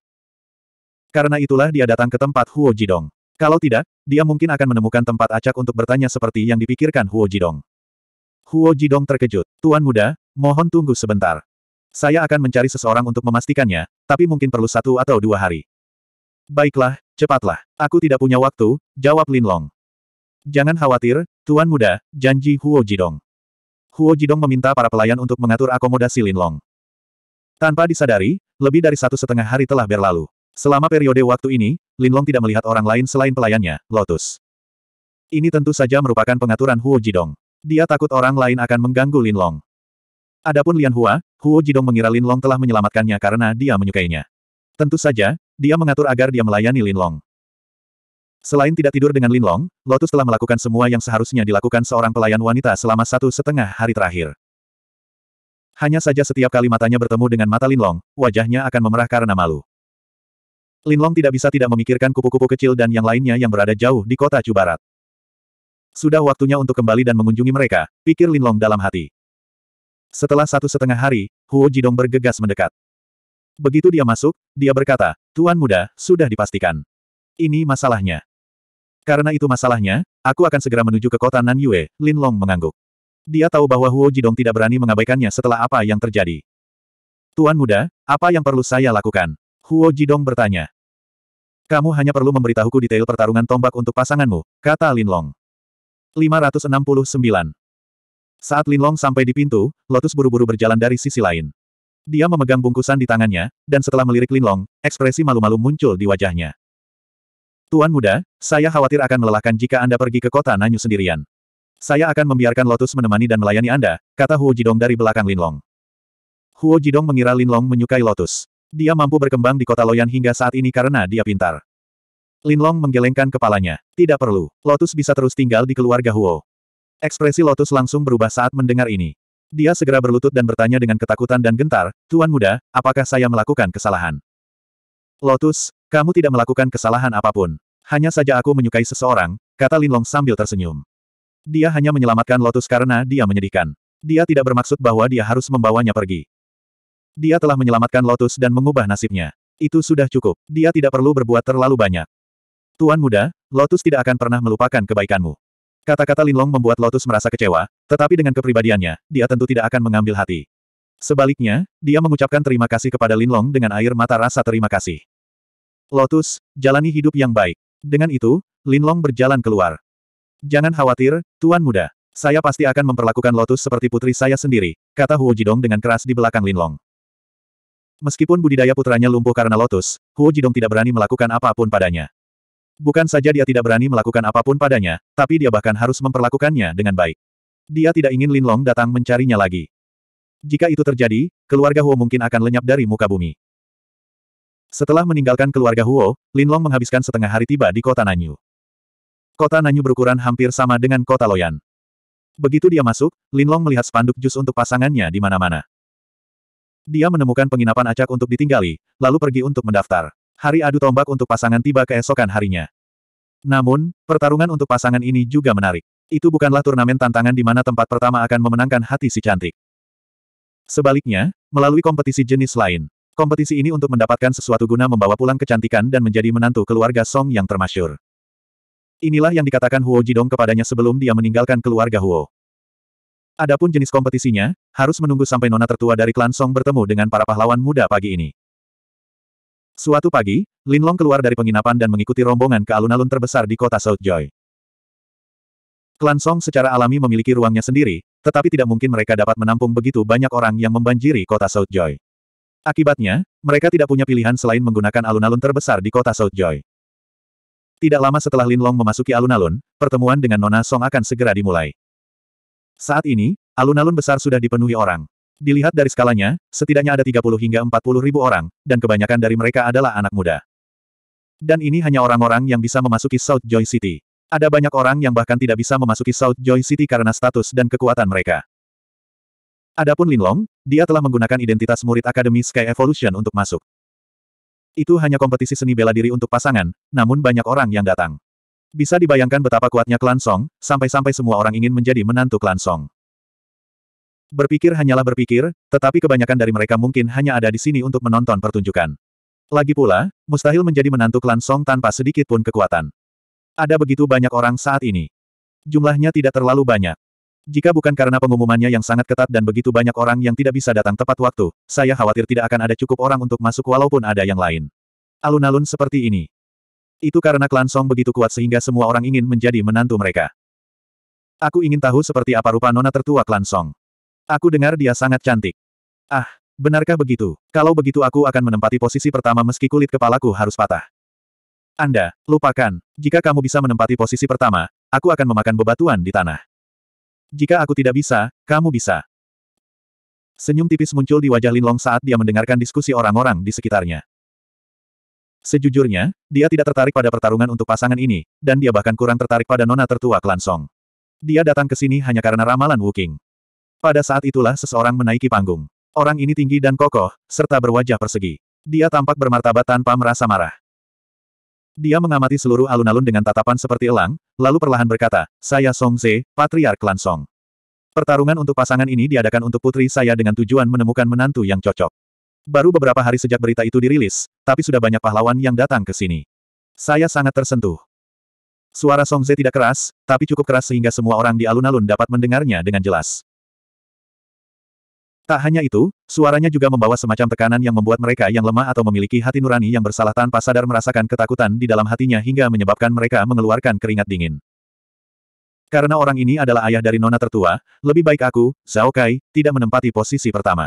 Karena itulah dia datang ke tempat Huo Jidong. Kalau tidak, dia mungkin akan menemukan tempat acak untuk bertanya seperti yang dipikirkan Huo Jidong. Huo Jidong terkejut. Tuan muda, mohon tunggu sebentar. Saya akan mencari seseorang untuk memastikannya, tapi mungkin perlu satu atau dua hari. Baiklah, cepatlah. Aku tidak punya waktu, jawab Linlong. Jangan khawatir, Tuan Muda, janji Huo Jidong. Huo Jidong meminta para pelayan untuk mengatur akomodasi Lin Long. Tanpa disadari, lebih dari satu setengah hari telah berlalu. Selama periode waktu ini, Lin Long tidak melihat orang lain selain pelayannya, Lotus. Ini tentu saja merupakan pengaturan Huo Jidong. Dia takut orang lain akan mengganggu Lin Long. Adapun Lian Hua, Huo Jidong mengira Lin Long telah menyelamatkannya karena dia menyukainya. Tentu saja, dia mengatur agar dia melayani Linlong. Selain tidak tidur dengan Linlong, Lotus telah melakukan semua yang seharusnya dilakukan seorang pelayan wanita selama satu setengah hari terakhir. Hanya saja setiap kali matanya bertemu dengan mata Linlong, wajahnya akan memerah karena malu. Linlong tidak bisa tidak memikirkan kupu-kupu kecil dan yang lainnya yang berada jauh di kota Chu Barat. Sudah waktunya untuk kembali dan mengunjungi mereka, pikir Linlong dalam hati. Setelah satu setengah hari, Huo Jidong bergegas mendekat. Begitu dia masuk, dia berkata, Tuan muda, sudah dipastikan. Ini masalahnya. Karena itu masalahnya, aku akan segera menuju ke kota Nan Yue, Lin Long mengangguk. Dia tahu bahwa Huo Jidong tidak berani mengabaikannya setelah apa yang terjadi. Tuan muda, apa yang perlu saya lakukan? Huo Jidong bertanya. Kamu hanya perlu memberitahuku detail pertarungan tombak untuk pasanganmu, kata Lin Long. 569. Saat Lin Long sampai di pintu, Lotus buru-buru berjalan dari sisi lain. Dia memegang bungkusan di tangannya, dan setelah melirik Linlong, ekspresi malu-malu muncul di wajahnya. Tuan muda, saya khawatir akan melelahkan jika Anda pergi ke kota Nanyu sendirian. Saya akan membiarkan Lotus menemani dan melayani Anda, kata Huo Jidong dari belakang Linlong. Huo Jidong mengira Linlong menyukai Lotus. Dia mampu berkembang di kota Loyan hingga saat ini karena dia pintar. Linlong menggelengkan kepalanya. Tidak perlu, Lotus bisa terus tinggal di keluarga Huo. Ekspresi Lotus langsung berubah saat mendengar ini. Dia segera berlutut dan bertanya dengan ketakutan dan gentar, Tuan Muda, apakah saya melakukan kesalahan? Lotus, kamu tidak melakukan kesalahan apapun. Hanya saja aku menyukai seseorang, kata Lin Long sambil tersenyum. Dia hanya menyelamatkan Lotus karena dia menyedihkan. Dia tidak bermaksud bahwa dia harus membawanya pergi. Dia telah menyelamatkan Lotus dan mengubah nasibnya. Itu sudah cukup. Dia tidak perlu berbuat terlalu banyak. Tuan muda, Lotus tidak akan pernah melupakan kebaikanmu. Kata-kata Linlong membuat Lotus merasa kecewa, tetapi dengan kepribadiannya, dia tentu tidak akan mengambil hati. Sebaliknya, dia mengucapkan terima kasih kepada Linlong dengan air mata rasa terima kasih. Lotus, jalani hidup yang baik. Dengan itu, Linlong berjalan keluar. Jangan khawatir, Tuan Muda. Saya pasti akan memperlakukan Lotus seperti putri saya sendiri, kata Huo Jidong dengan keras di belakang Linlong. Meskipun budidaya putranya lumpuh karena Lotus, Huo Jidong tidak berani melakukan apapun padanya. Bukan saja dia tidak berani melakukan apapun padanya, tapi dia bahkan harus memperlakukannya dengan baik. Dia tidak ingin Lin Long datang mencarinya lagi. Jika itu terjadi, keluarga Huo mungkin akan lenyap dari muka bumi. Setelah meninggalkan keluarga Huo, Lin Long menghabiskan setengah hari tiba di kota Nanyu. Kota Nanyu berukuran hampir sama dengan kota Loyan. Begitu dia masuk, Lin Long melihat spanduk jus untuk pasangannya di mana-mana. Dia menemukan penginapan acak untuk ditinggali, lalu pergi untuk mendaftar hari adu tombak untuk pasangan tiba keesokan harinya. Namun, pertarungan untuk pasangan ini juga menarik. Itu bukanlah turnamen tantangan di mana tempat pertama akan memenangkan hati si cantik. Sebaliknya, melalui kompetisi jenis lain, kompetisi ini untuk mendapatkan sesuatu guna membawa pulang kecantikan dan menjadi menantu keluarga Song yang termasyur. Inilah yang dikatakan Huo Jidong kepadanya sebelum dia meninggalkan keluarga Huo. Adapun jenis kompetisinya, harus menunggu sampai nona tertua dari klan Song bertemu dengan para pahlawan muda pagi ini. Suatu pagi, Linlong keluar dari penginapan dan mengikuti rombongan ke alun-alun terbesar di kota South Joy. Klan Song secara alami memiliki ruangnya sendiri, tetapi tidak mungkin mereka dapat menampung begitu banyak orang yang membanjiri kota South Joy. Akibatnya, mereka tidak punya pilihan selain menggunakan alun-alun terbesar di kota South Joy. Tidak lama setelah Linlong memasuki alun-alun, pertemuan dengan Nona Song akan segera dimulai. Saat ini, alun-alun besar sudah dipenuhi orang. Dilihat dari skalanya, setidaknya ada 30 hingga 40 ribu orang, dan kebanyakan dari mereka adalah anak muda. Dan ini hanya orang-orang yang bisa memasuki South Joy City. Ada banyak orang yang bahkan tidak bisa memasuki South Joy City karena status dan kekuatan mereka. Adapun Lin Long, dia telah menggunakan identitas murid Akademi Sky Evolution untuk masuk. Itu hanya kompetisi seni bela diri untuk pasangan, namun banyak orang yang datang. Bisa dibayangkan betapa kuatnya Klan Song, sampai-sampai semua orang ingin menjadi menantu Klan Song. Berpikir hanyalah berpikir, tetapi kebanyakan dari mereka mungkin hanya ada di sini untuk menonton pertunjukan. Lagi pula, mustahil menjadi menantu klan Song tanpa sedikit pun kekuatan. Ada begitu banyak orang saat ini. Jumlahnya tidak terlalu banyak. Jika bukan karena pengumumannya yang sangat ketat dan begitu banyak orang yang tidak bisa datang tepat waktu, saya khawatir tidak akan ada cukup orang untuk masuk walaupun ada yang lain. Alun-alun seperti ini. Itu karena klan Song begitu kuat sehingga semua orang ingin menjadi menantu mereka. Aku ingin tahu seperti apa rupa nona tertua klan Song. Aku dengar dia sangat cantik. Ah, benarkah begitu? Kalau begitu aku akan menempati posisi pertama meski kulit kepalaku harus patah. Anda, lupakan, jika kamu bisa menempati posisi pertama, aku akan memakan bebatuan di tanah. Jika aku tidak bisa, kamu bisa. Senyum tipis muncul di wajah Linlong saat dia mendengarkan diskusi orang-orang di sekitarnya. Sejujurnya, dia tidak tertarik pada pertarungan untuk pasangan ini, dan dia bahkan kurang tertarik pada nona tertua Klan Song. Dia datang ke sini hanya karena ramalan Wuking. Pada saat itulah seseorang menaiki panggung. Orang ini tinggi dan kokoh, serta berwajah persegi. Dia tampak bermartabat tanpa merasa marah. Dia mengamati seluruh alun-alun dengan tatapan seperti elang, lalu perlahan berkata, Saya Song Ze, Patriark Klan Song. Pertarungan untuk pasangan ini diadakan untuk putri saya dengan tujuan menemukan menantu yang cocok. Baru beberapa hari sejak berita itu dirilis, tapi sudah banyak pahlawan yang datang ke sini. Saya sangat tersentuh. Suara Song Ze tidak keras, tapi cukup keras sehingga semua orang di alun-alun dapat mendengarnya dengan jelas. Tak hanya itu, suaranya juga membawa semacam tekanan yang membuat mereka yang lemah atau memiliki hati nurani yang bersalah tanpa sadar merasakan ketakutan di dalam hatinya hingga menyebabkan mereka mengeluarkan keringat dingin. Karena orang ini adalah ayah dari nona tertua, lebih baik aku, Zhao Kai, tidak menempati posisi pertama.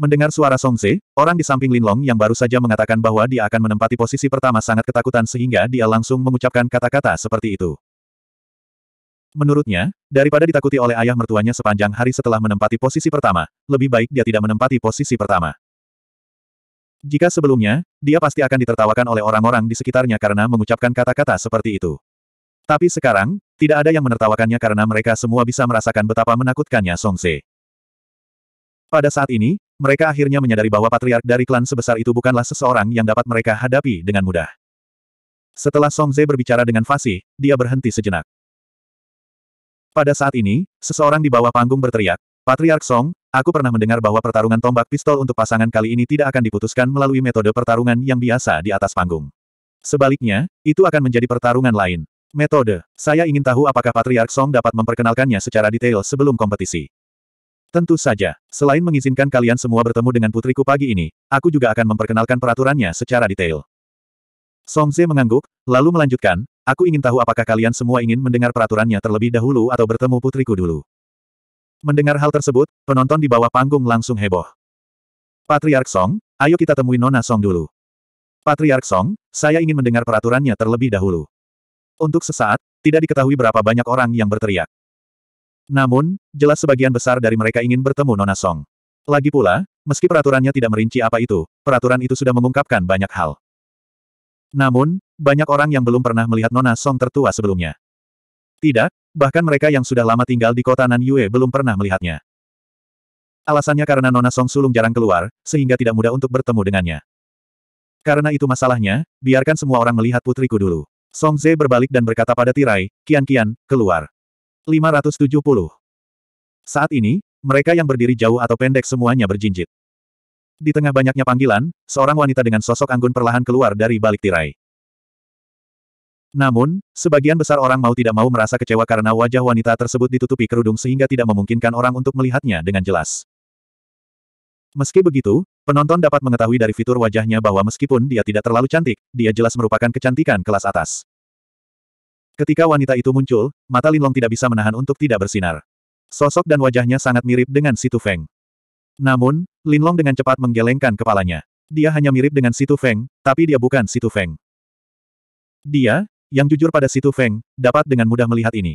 Mendengar suara Song Songse, orang di samping Lin Long yang baru saja mengatakan bahwa dia akan menempati posisi pertama sangat ketakutan sehingga dia langsung mengucapkan kata-kata seperti itu. Menurutnya, daripada ditakuti oleh ayah mertuanya sepanjang hari setelah menempati posisi pertama, lebih baik dia tidak menempati posisi pertama. Jika sebelumnya, dia pasti akan ditertawakan oleh orang-orang di sekitarnya karena mengucapkan kata-kata seperti itu. Tapi sekarang, tidak ada yang menertawakannya karena mereka semua bisa merasakan betapa menakutkannya Song Songse. Pada saat ini, mereka akhirnya menyadari bahwa patriark dari klan sebesar itu bukanlah seseorang yang dapat mereka hadapi dengan mudah. Setelah Song Songze berbicara dengan fasih, dia berhenti sejenak. Pada saat ini, seseorang di bawah panggung berteriak, Patriark Song, aku pernah mendengar bahwa pertarungan tombak pistol untuk pasangan kali ini tidak akan diputuskan melalui metode pertarungan yang biasa di atas panggung. Sebaliknya, itu akan menjadi pertarungan lain. Metode, saya ingin tahu apakah Patriark Song dapat memperkenalkannya secara detail sebelum kompetisi. Tentu saja, selain mengizinkan kalian semua bertemu dengan putriku pagi ini, aku juga akan memperkenalkan peraturannya secara detail. Song Ze mengangguk, lalu melanjutkan, Aku ingin tahu apakah kalian semua ingin mendengar peraturannya terlebih dahulu atau bertemu putriku dulu. Mendengar hal tersebut, penonton di bawah panggung langsung heboh. Patriark Song, ayo kita temui Nona Song dulu. Patriark Song, saya ingin mendengar peraturannya terlebih dahulu. Untuk sesaat, tidak diketahui berapa banyak orang yang berteriak. Namun, jelas sebagian besar dari mereka ingin bertemu Nona Song. Lagi pula, meski peraturannya tidak merinci apa itu, peraturan itu sudah mengungkapkan banyak hal. Namun, banyak orang yang belum pernah melihat Nona Song tertua sebelumnya. Tidak, bahkan mereka yang sudah lama tinggal di kota Nan Yue belum pernah melihatnya. Alasannya karena Nona Song Sulung jarang keluar, sehingga tidak mudah untuk bertemu dengannya. Karena itu masalahnya, biarkan semua orang melihat putriku dulu. Song Ze berbalik dan berkata pada tirai, kian-kian, keluar. 570. Saat ini, mereka yang berdiri jauh atau pendek semuanya berjinjit. Di tengah banyaknya panggilan, seorang wanita dengan sosok anggun perlahan keluar dari balik tirai. Namun, sebagian besar orang mau tidak mau merasa kecewa karena wajah wanita tersebut ditutupi kerudung sehingga tidak memungkinkan orang untuk melihatnya dengan jelas. Meski begitu, penonton dapat mengetahui dari fitur wajahnya bahwa meskipun dia tidak terlalu cantik, dia jelas merupakan kecantikan kelas atas. Ketika wanita itu muncul, mata Linlong tidak bisa menahan untuk tidak bersinar. Sosok dan wajahnya sangat mirip dengan Situ Feng. Namun, Linlong dengan cepat menggelengkan kepalanya. Dia hanya mirip dengan Situ Feng, tapi dia bukan Situ Feng. Dia, yang jujur pada Situ Feng, dapat dengan mudah melihat ini.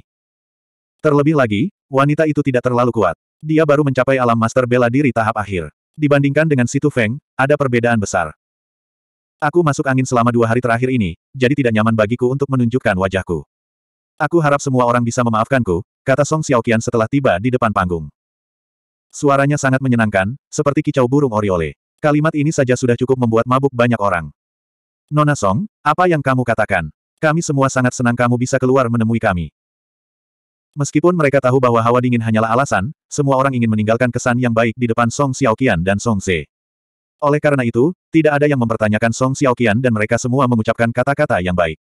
Terlebih lagi, wanita itu tidak terlalu kuat. Dia baru mencapai alam master bela diri tahap akhir. Dibandingkan dengan Situ Feng, ada perbedaan besar. Aku masuk angin selama dua hari terakhir ini, jadi tidak nyaman bagiku untuk menunjukkan wajahku. Aku harap semua orang bisa memaafkanku, kata Song Xiaoqian setelah tiba di depan panggung. Suaranya sangat menyenangkan, seperti kicau burung oriole. Kalimat ini saja sudah cukup membuat mabuk banyak orang. Nona Song, apa yang kamu katakan? Kami semua sangat senang kamu bisa keluar menemui kami. Meskipun mereka tahu bahwa hawa dingin hanyalah alasan, semua orang ingin meninggalkan kesan yang baik di depan Song Xiaoqian dan Song Ze. Oleh karena itu, tidak ada yang mempertanyakan Song Xiaoqian dan mereka semua mengucapkan kata-kata yang baik.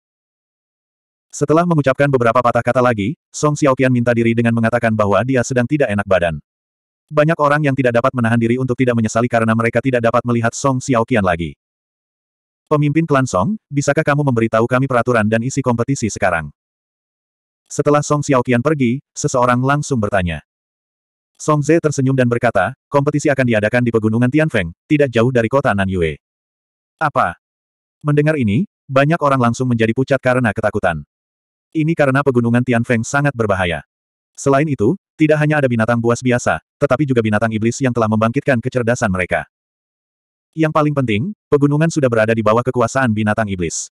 Setelah mengucapkan beberapa patah kata lagi, Song Xiaoqian minta diri dengan mengatakan bahwa dia sedang tidak enak badan. Banyak orang yang tidak dapat menahan diri untuk tidak menyesali karena mereka tidak dapat melihat Song Xiaoqian lagi. Pemimpin klan Song, bisakah kamu memberitahu kami peraturan dan isi kompetisi sekarang? Setelah Song Xiaoqian pergi, seseorang langsung bertanya. Song Ze tersenyum dan berkata, kompetisi akan diadakan di pegunungan Tianfeng, tidak jauh dari kota Nanyue. Apa? Mendengar ini, banyak orang langsung menjadi pucat karena ketakutan. Ini karena pegunungan Tianfeng sangat berbahaya. Selain itu, tidak hanya ada binatang buas biasa, tetapi juga binatang iblis yang telah membangkitkan kecerdasan mereka. Yang paling penting, pegunungan sudah berada di bawah kekuasaan binatang iblis.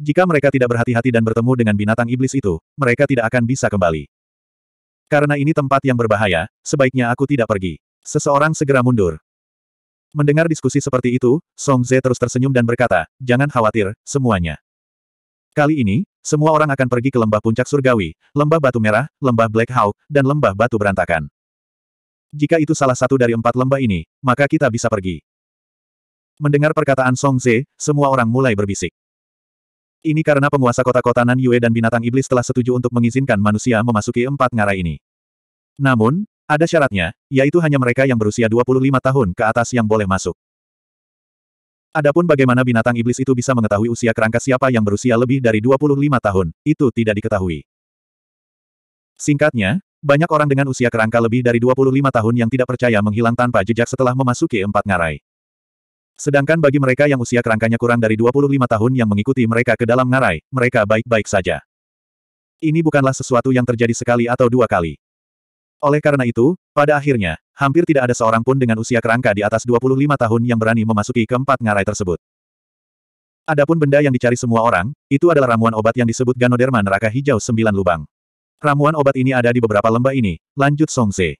Jika mereka tidak berhati-hati dan bertemu dengan binatang iblis itu, mereka tidak akan bisa kembali. Karena ini tempat yang berbahaya, sebaiknya aku tidak pergi. Seseorang segera mundur. Mendengar diskusi seperti itu, Song Ze terus tersenyum dan berkata, jangan khawatir, semuanya. Kali ini, semua orang akan pergi ke lembah puncak surgawi, lembah batu merah, lembah Black Hawk, dan lembah batu berantakan. Jika itu salah satu dari empat lembah ini, maka kita bisa pergi. Mendengar perkataan Song Ze, semua orang mulai berbisik. Ini karena penguasa kota-kota Nan Yue dan binatang iblis telah setuju untuk mengizinkan manusia memasuki empat ngarai ini. Namun, ada syaratnya, yaitu hanya mereka yang berusia 25 tahun ke atas yang boleh masuk. Adapun bagaimana binatang iblis itu bisa mengetahui usia kerangka siapa yang berusia lebih dari 25 tahun, itu tidak diketahui. Singkatnya, banyak orang dengan usia kerangka lebih dari 25 tahun yang tidak percaya menghilang tanpa jejak setelah memasuki empat ngarai. Sedangkan bagi mereka yang usia kerangkanya kurang dari 25 tahun yang mengikuti mereka ke dalam ngarai, mereka baik-baik saja. Ini bukanlah sesuatu yang terjadi sekali atau dua kali. Oleh karena itu, pada akhirnya, hampir tidak ada seorang pun dengan usia kerangka di atas 25 tahun yang berani memasuki keempat ngarai tersebut. Adapun benda yang dicari semua orang, itu adalah ramuan obat yang disebut Ganoderma neraka hijau sembilan lubang. Ramuan obat ini ada di beberapa lembah ini, lanjut Songse.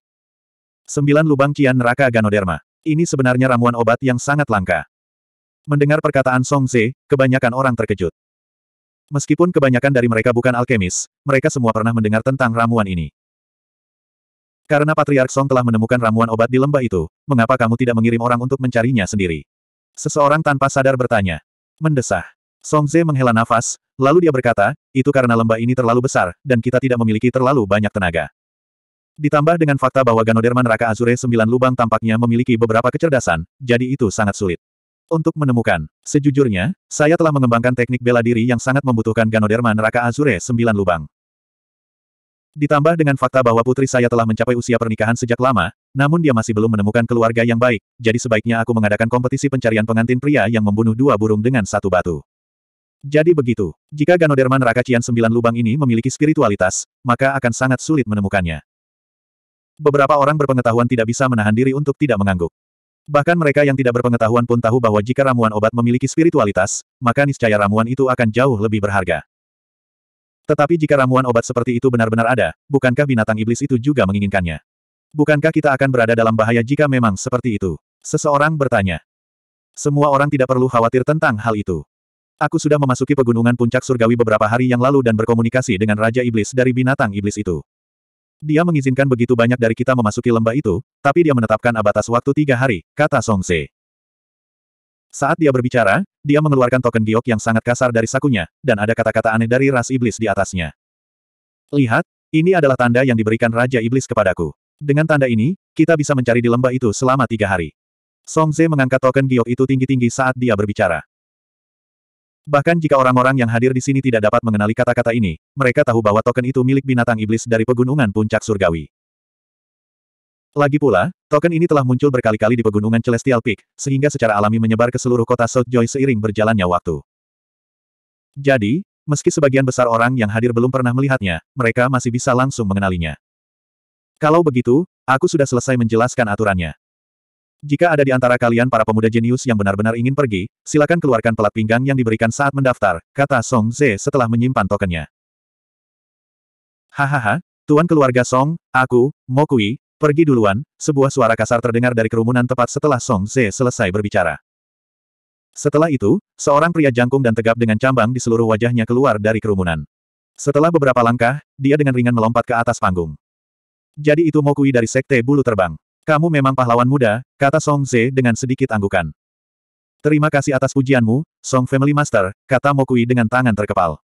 Sembilan lubang cian neraka Ganoderma. Ini sebenarnya ramuan obat yang sangat langka. Mendengar perkataan Song Ze, kebanyakan orang terkejut. Meskipun kebanyakan dari mereka bukan alkemis, mereka semua pernah mendengar tentang ramuan ini. Karena Patriark Song telah menemukan ramuan obat di lembah itu, mengapa kamu tidak mengirim orang untuk mencarinya sendiri? Seseorang tanpa sadar bertanya. Mendesah. Song Ze menghela nafas, lalu dia berkata, itu karena lembah ini terlalu besar, dan kita tidak memiliki terlalu banyak tenaga. Ditambah dengan fakta bahwa Ganoderma neraka Azure sembilan lubang tampaknya memiliki beberapa kecerdasan, jadi itu sangat sulit. Untuk menemukan, sejujurnya, saya telah mengembangkan teknik bela diri yang sangat membutuhkan Ganoderma neraka Azure sembilan lubang. Ditambah dengan fakta bahwa putri saya telah mencapai usia pernikahan sejak lama, namun dia masih belum menemukan keluarga yang baik, jadi sebaiknya aku mengadakan kompetisi pencarian pengantin pria yang membunuh dua burung dengan satu batu. Jadi begitu, jika Ganoderma neraka Cian sembilan lubang ini memiliki spiritualitas, maka akan sangat sulit menemukannya. Beberapa orang berpengetahuan tidak bisa menahan diri untuk tidak mengangguk. Bahkan mereka yang tidak berpengetahuan pun tahu bahwa jika ramuan obat memiliki spiritualitas, maka niscaya ramuan itu akan jauh lebih berharga. Tetapi jika ramuan obat seperti itu benar-benar ada, bukankah binatang iblis itu juga menginginkannya? Bukankah kita akan berada dalam bahaya jika memang seperti itu? Seseorang bertanya. Semua orang tidak perlu khawatir tentang hal itu. Aku sudah memasuki pegunungan puncak surgawi beberapa hari yang lalu dan berkomunikasi dengan Raja Iblis dari binatang iblis itu. Dia mengizinkan begitu banyak dari kita memasuki lembah itu, tapi dia menetapkan abatas waktu tiga hari, kata Song Se. Saat dia berbicara, dia mengeluarkan token giok yang sangat kasar dari sakunya, dan ada kata-kata aneh dari ras iblis di atasnya. Lihat, ini adalah tanda yang diberikan Raja Iblis kepadaku. Dengan tanda ini, kita bisa mencari di lembah itu selama tiga hari. Song Ze mengangkat token giok itu tinggi-tinggi saat dia berbicara. Bahkan jika orang-orang yang hadir di sini tidak dapat mengenali kata-kata ini, mereka tahu bahwa token itu milik binatang iblis dari pegunungan puncak surgawi. Lagi pula, token ini telah muncul berkali-kali di pegunungan Celestial Peak, sehingga secara alami menyebar ke seluruh kota South Joy seiring berjalannya waktu. Jadi, meski sebagian besar orang yang hadir belum pernah melihatnya, mereka masih bisa langsung mengenalinya. Kalau begitu, aku sudah selesai menjelaskan aturannya. Jika ada di antara kalian para pemuda jenius yang benar-benar ingin pergi, silakan keluarkan pelat pinggang yang diberikan saat mendaftar, kata Song Ze setelah menyimpan tokennya. Hahaha, tuan keluarga Song, aku, Mokui, pergi duluan, sebuah suara kasar terdengar dari kerumunan tepat setelah Song Ze selesai berbicara. Setelah itu, seorang pria jangkung dan tegap dengan cambang di seluruh wajahnya keluar dari kerumunan. Setelah beberapa langkah, dia dengan ringan melompat ke atas panggung. Jadi itu Mokui dari Sekte Bulu Terbang. Kamu memang pahlawan muda, kata Song Ze dengan sedikit anggukan. Terima kasih atas pujianmu, Song Family Master, kata Mokui dengan tangan terkepal.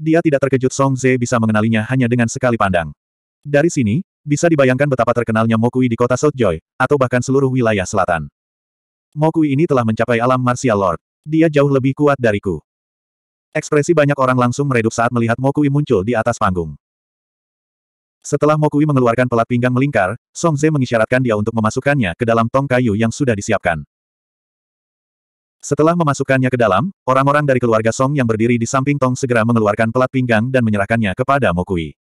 Dia tidak terkejut Song Ze bisa mengenalinya hanya dengan sekali pandang. Dari sini, bisa dibayangkan betapa terkenalnya Mokui di kota South Joy, atau bahkan seluruh wilayah selatan. Mokui ini telah mencapai alam martial lord. Dia jauh lebih kuat dariku. Ekspresi banyak orang langsung meredup saat melihat Mokui muncul di atas panggung. Setelah Mokui mengeluarkan pelat pinggang melingkar, Song Ze mengisyaratkan dia untuk memasukkannya ke dalam tong kayu yang sudah disiapkan. Setelah memasukkannya ke dalam, orang-orang dari keluarga Song yang berdiri di samping tong segera mengeluarkan pelat pinggang dan menyerahkannya kepada Mokui.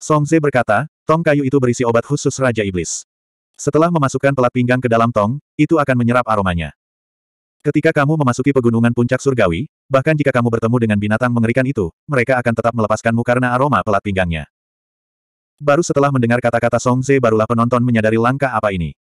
Song Ze berkata, tong kayu itu berisi obat khusus Raja Iblis. Setelah memasukkan pelat pinggang ke dalam tong, itu akan menyerap aromanya. Ketika kamu memasuki pegunungan puncak surgawi, bahkan jika kamu bertemu dengan binatang mengerikan itu, mereka akan tetap melepaskanmu karena aroma pelat pinggangnya. Baru setelah mendengar kata-kata Song Ze barulah penonton menyadari langkah apa ini.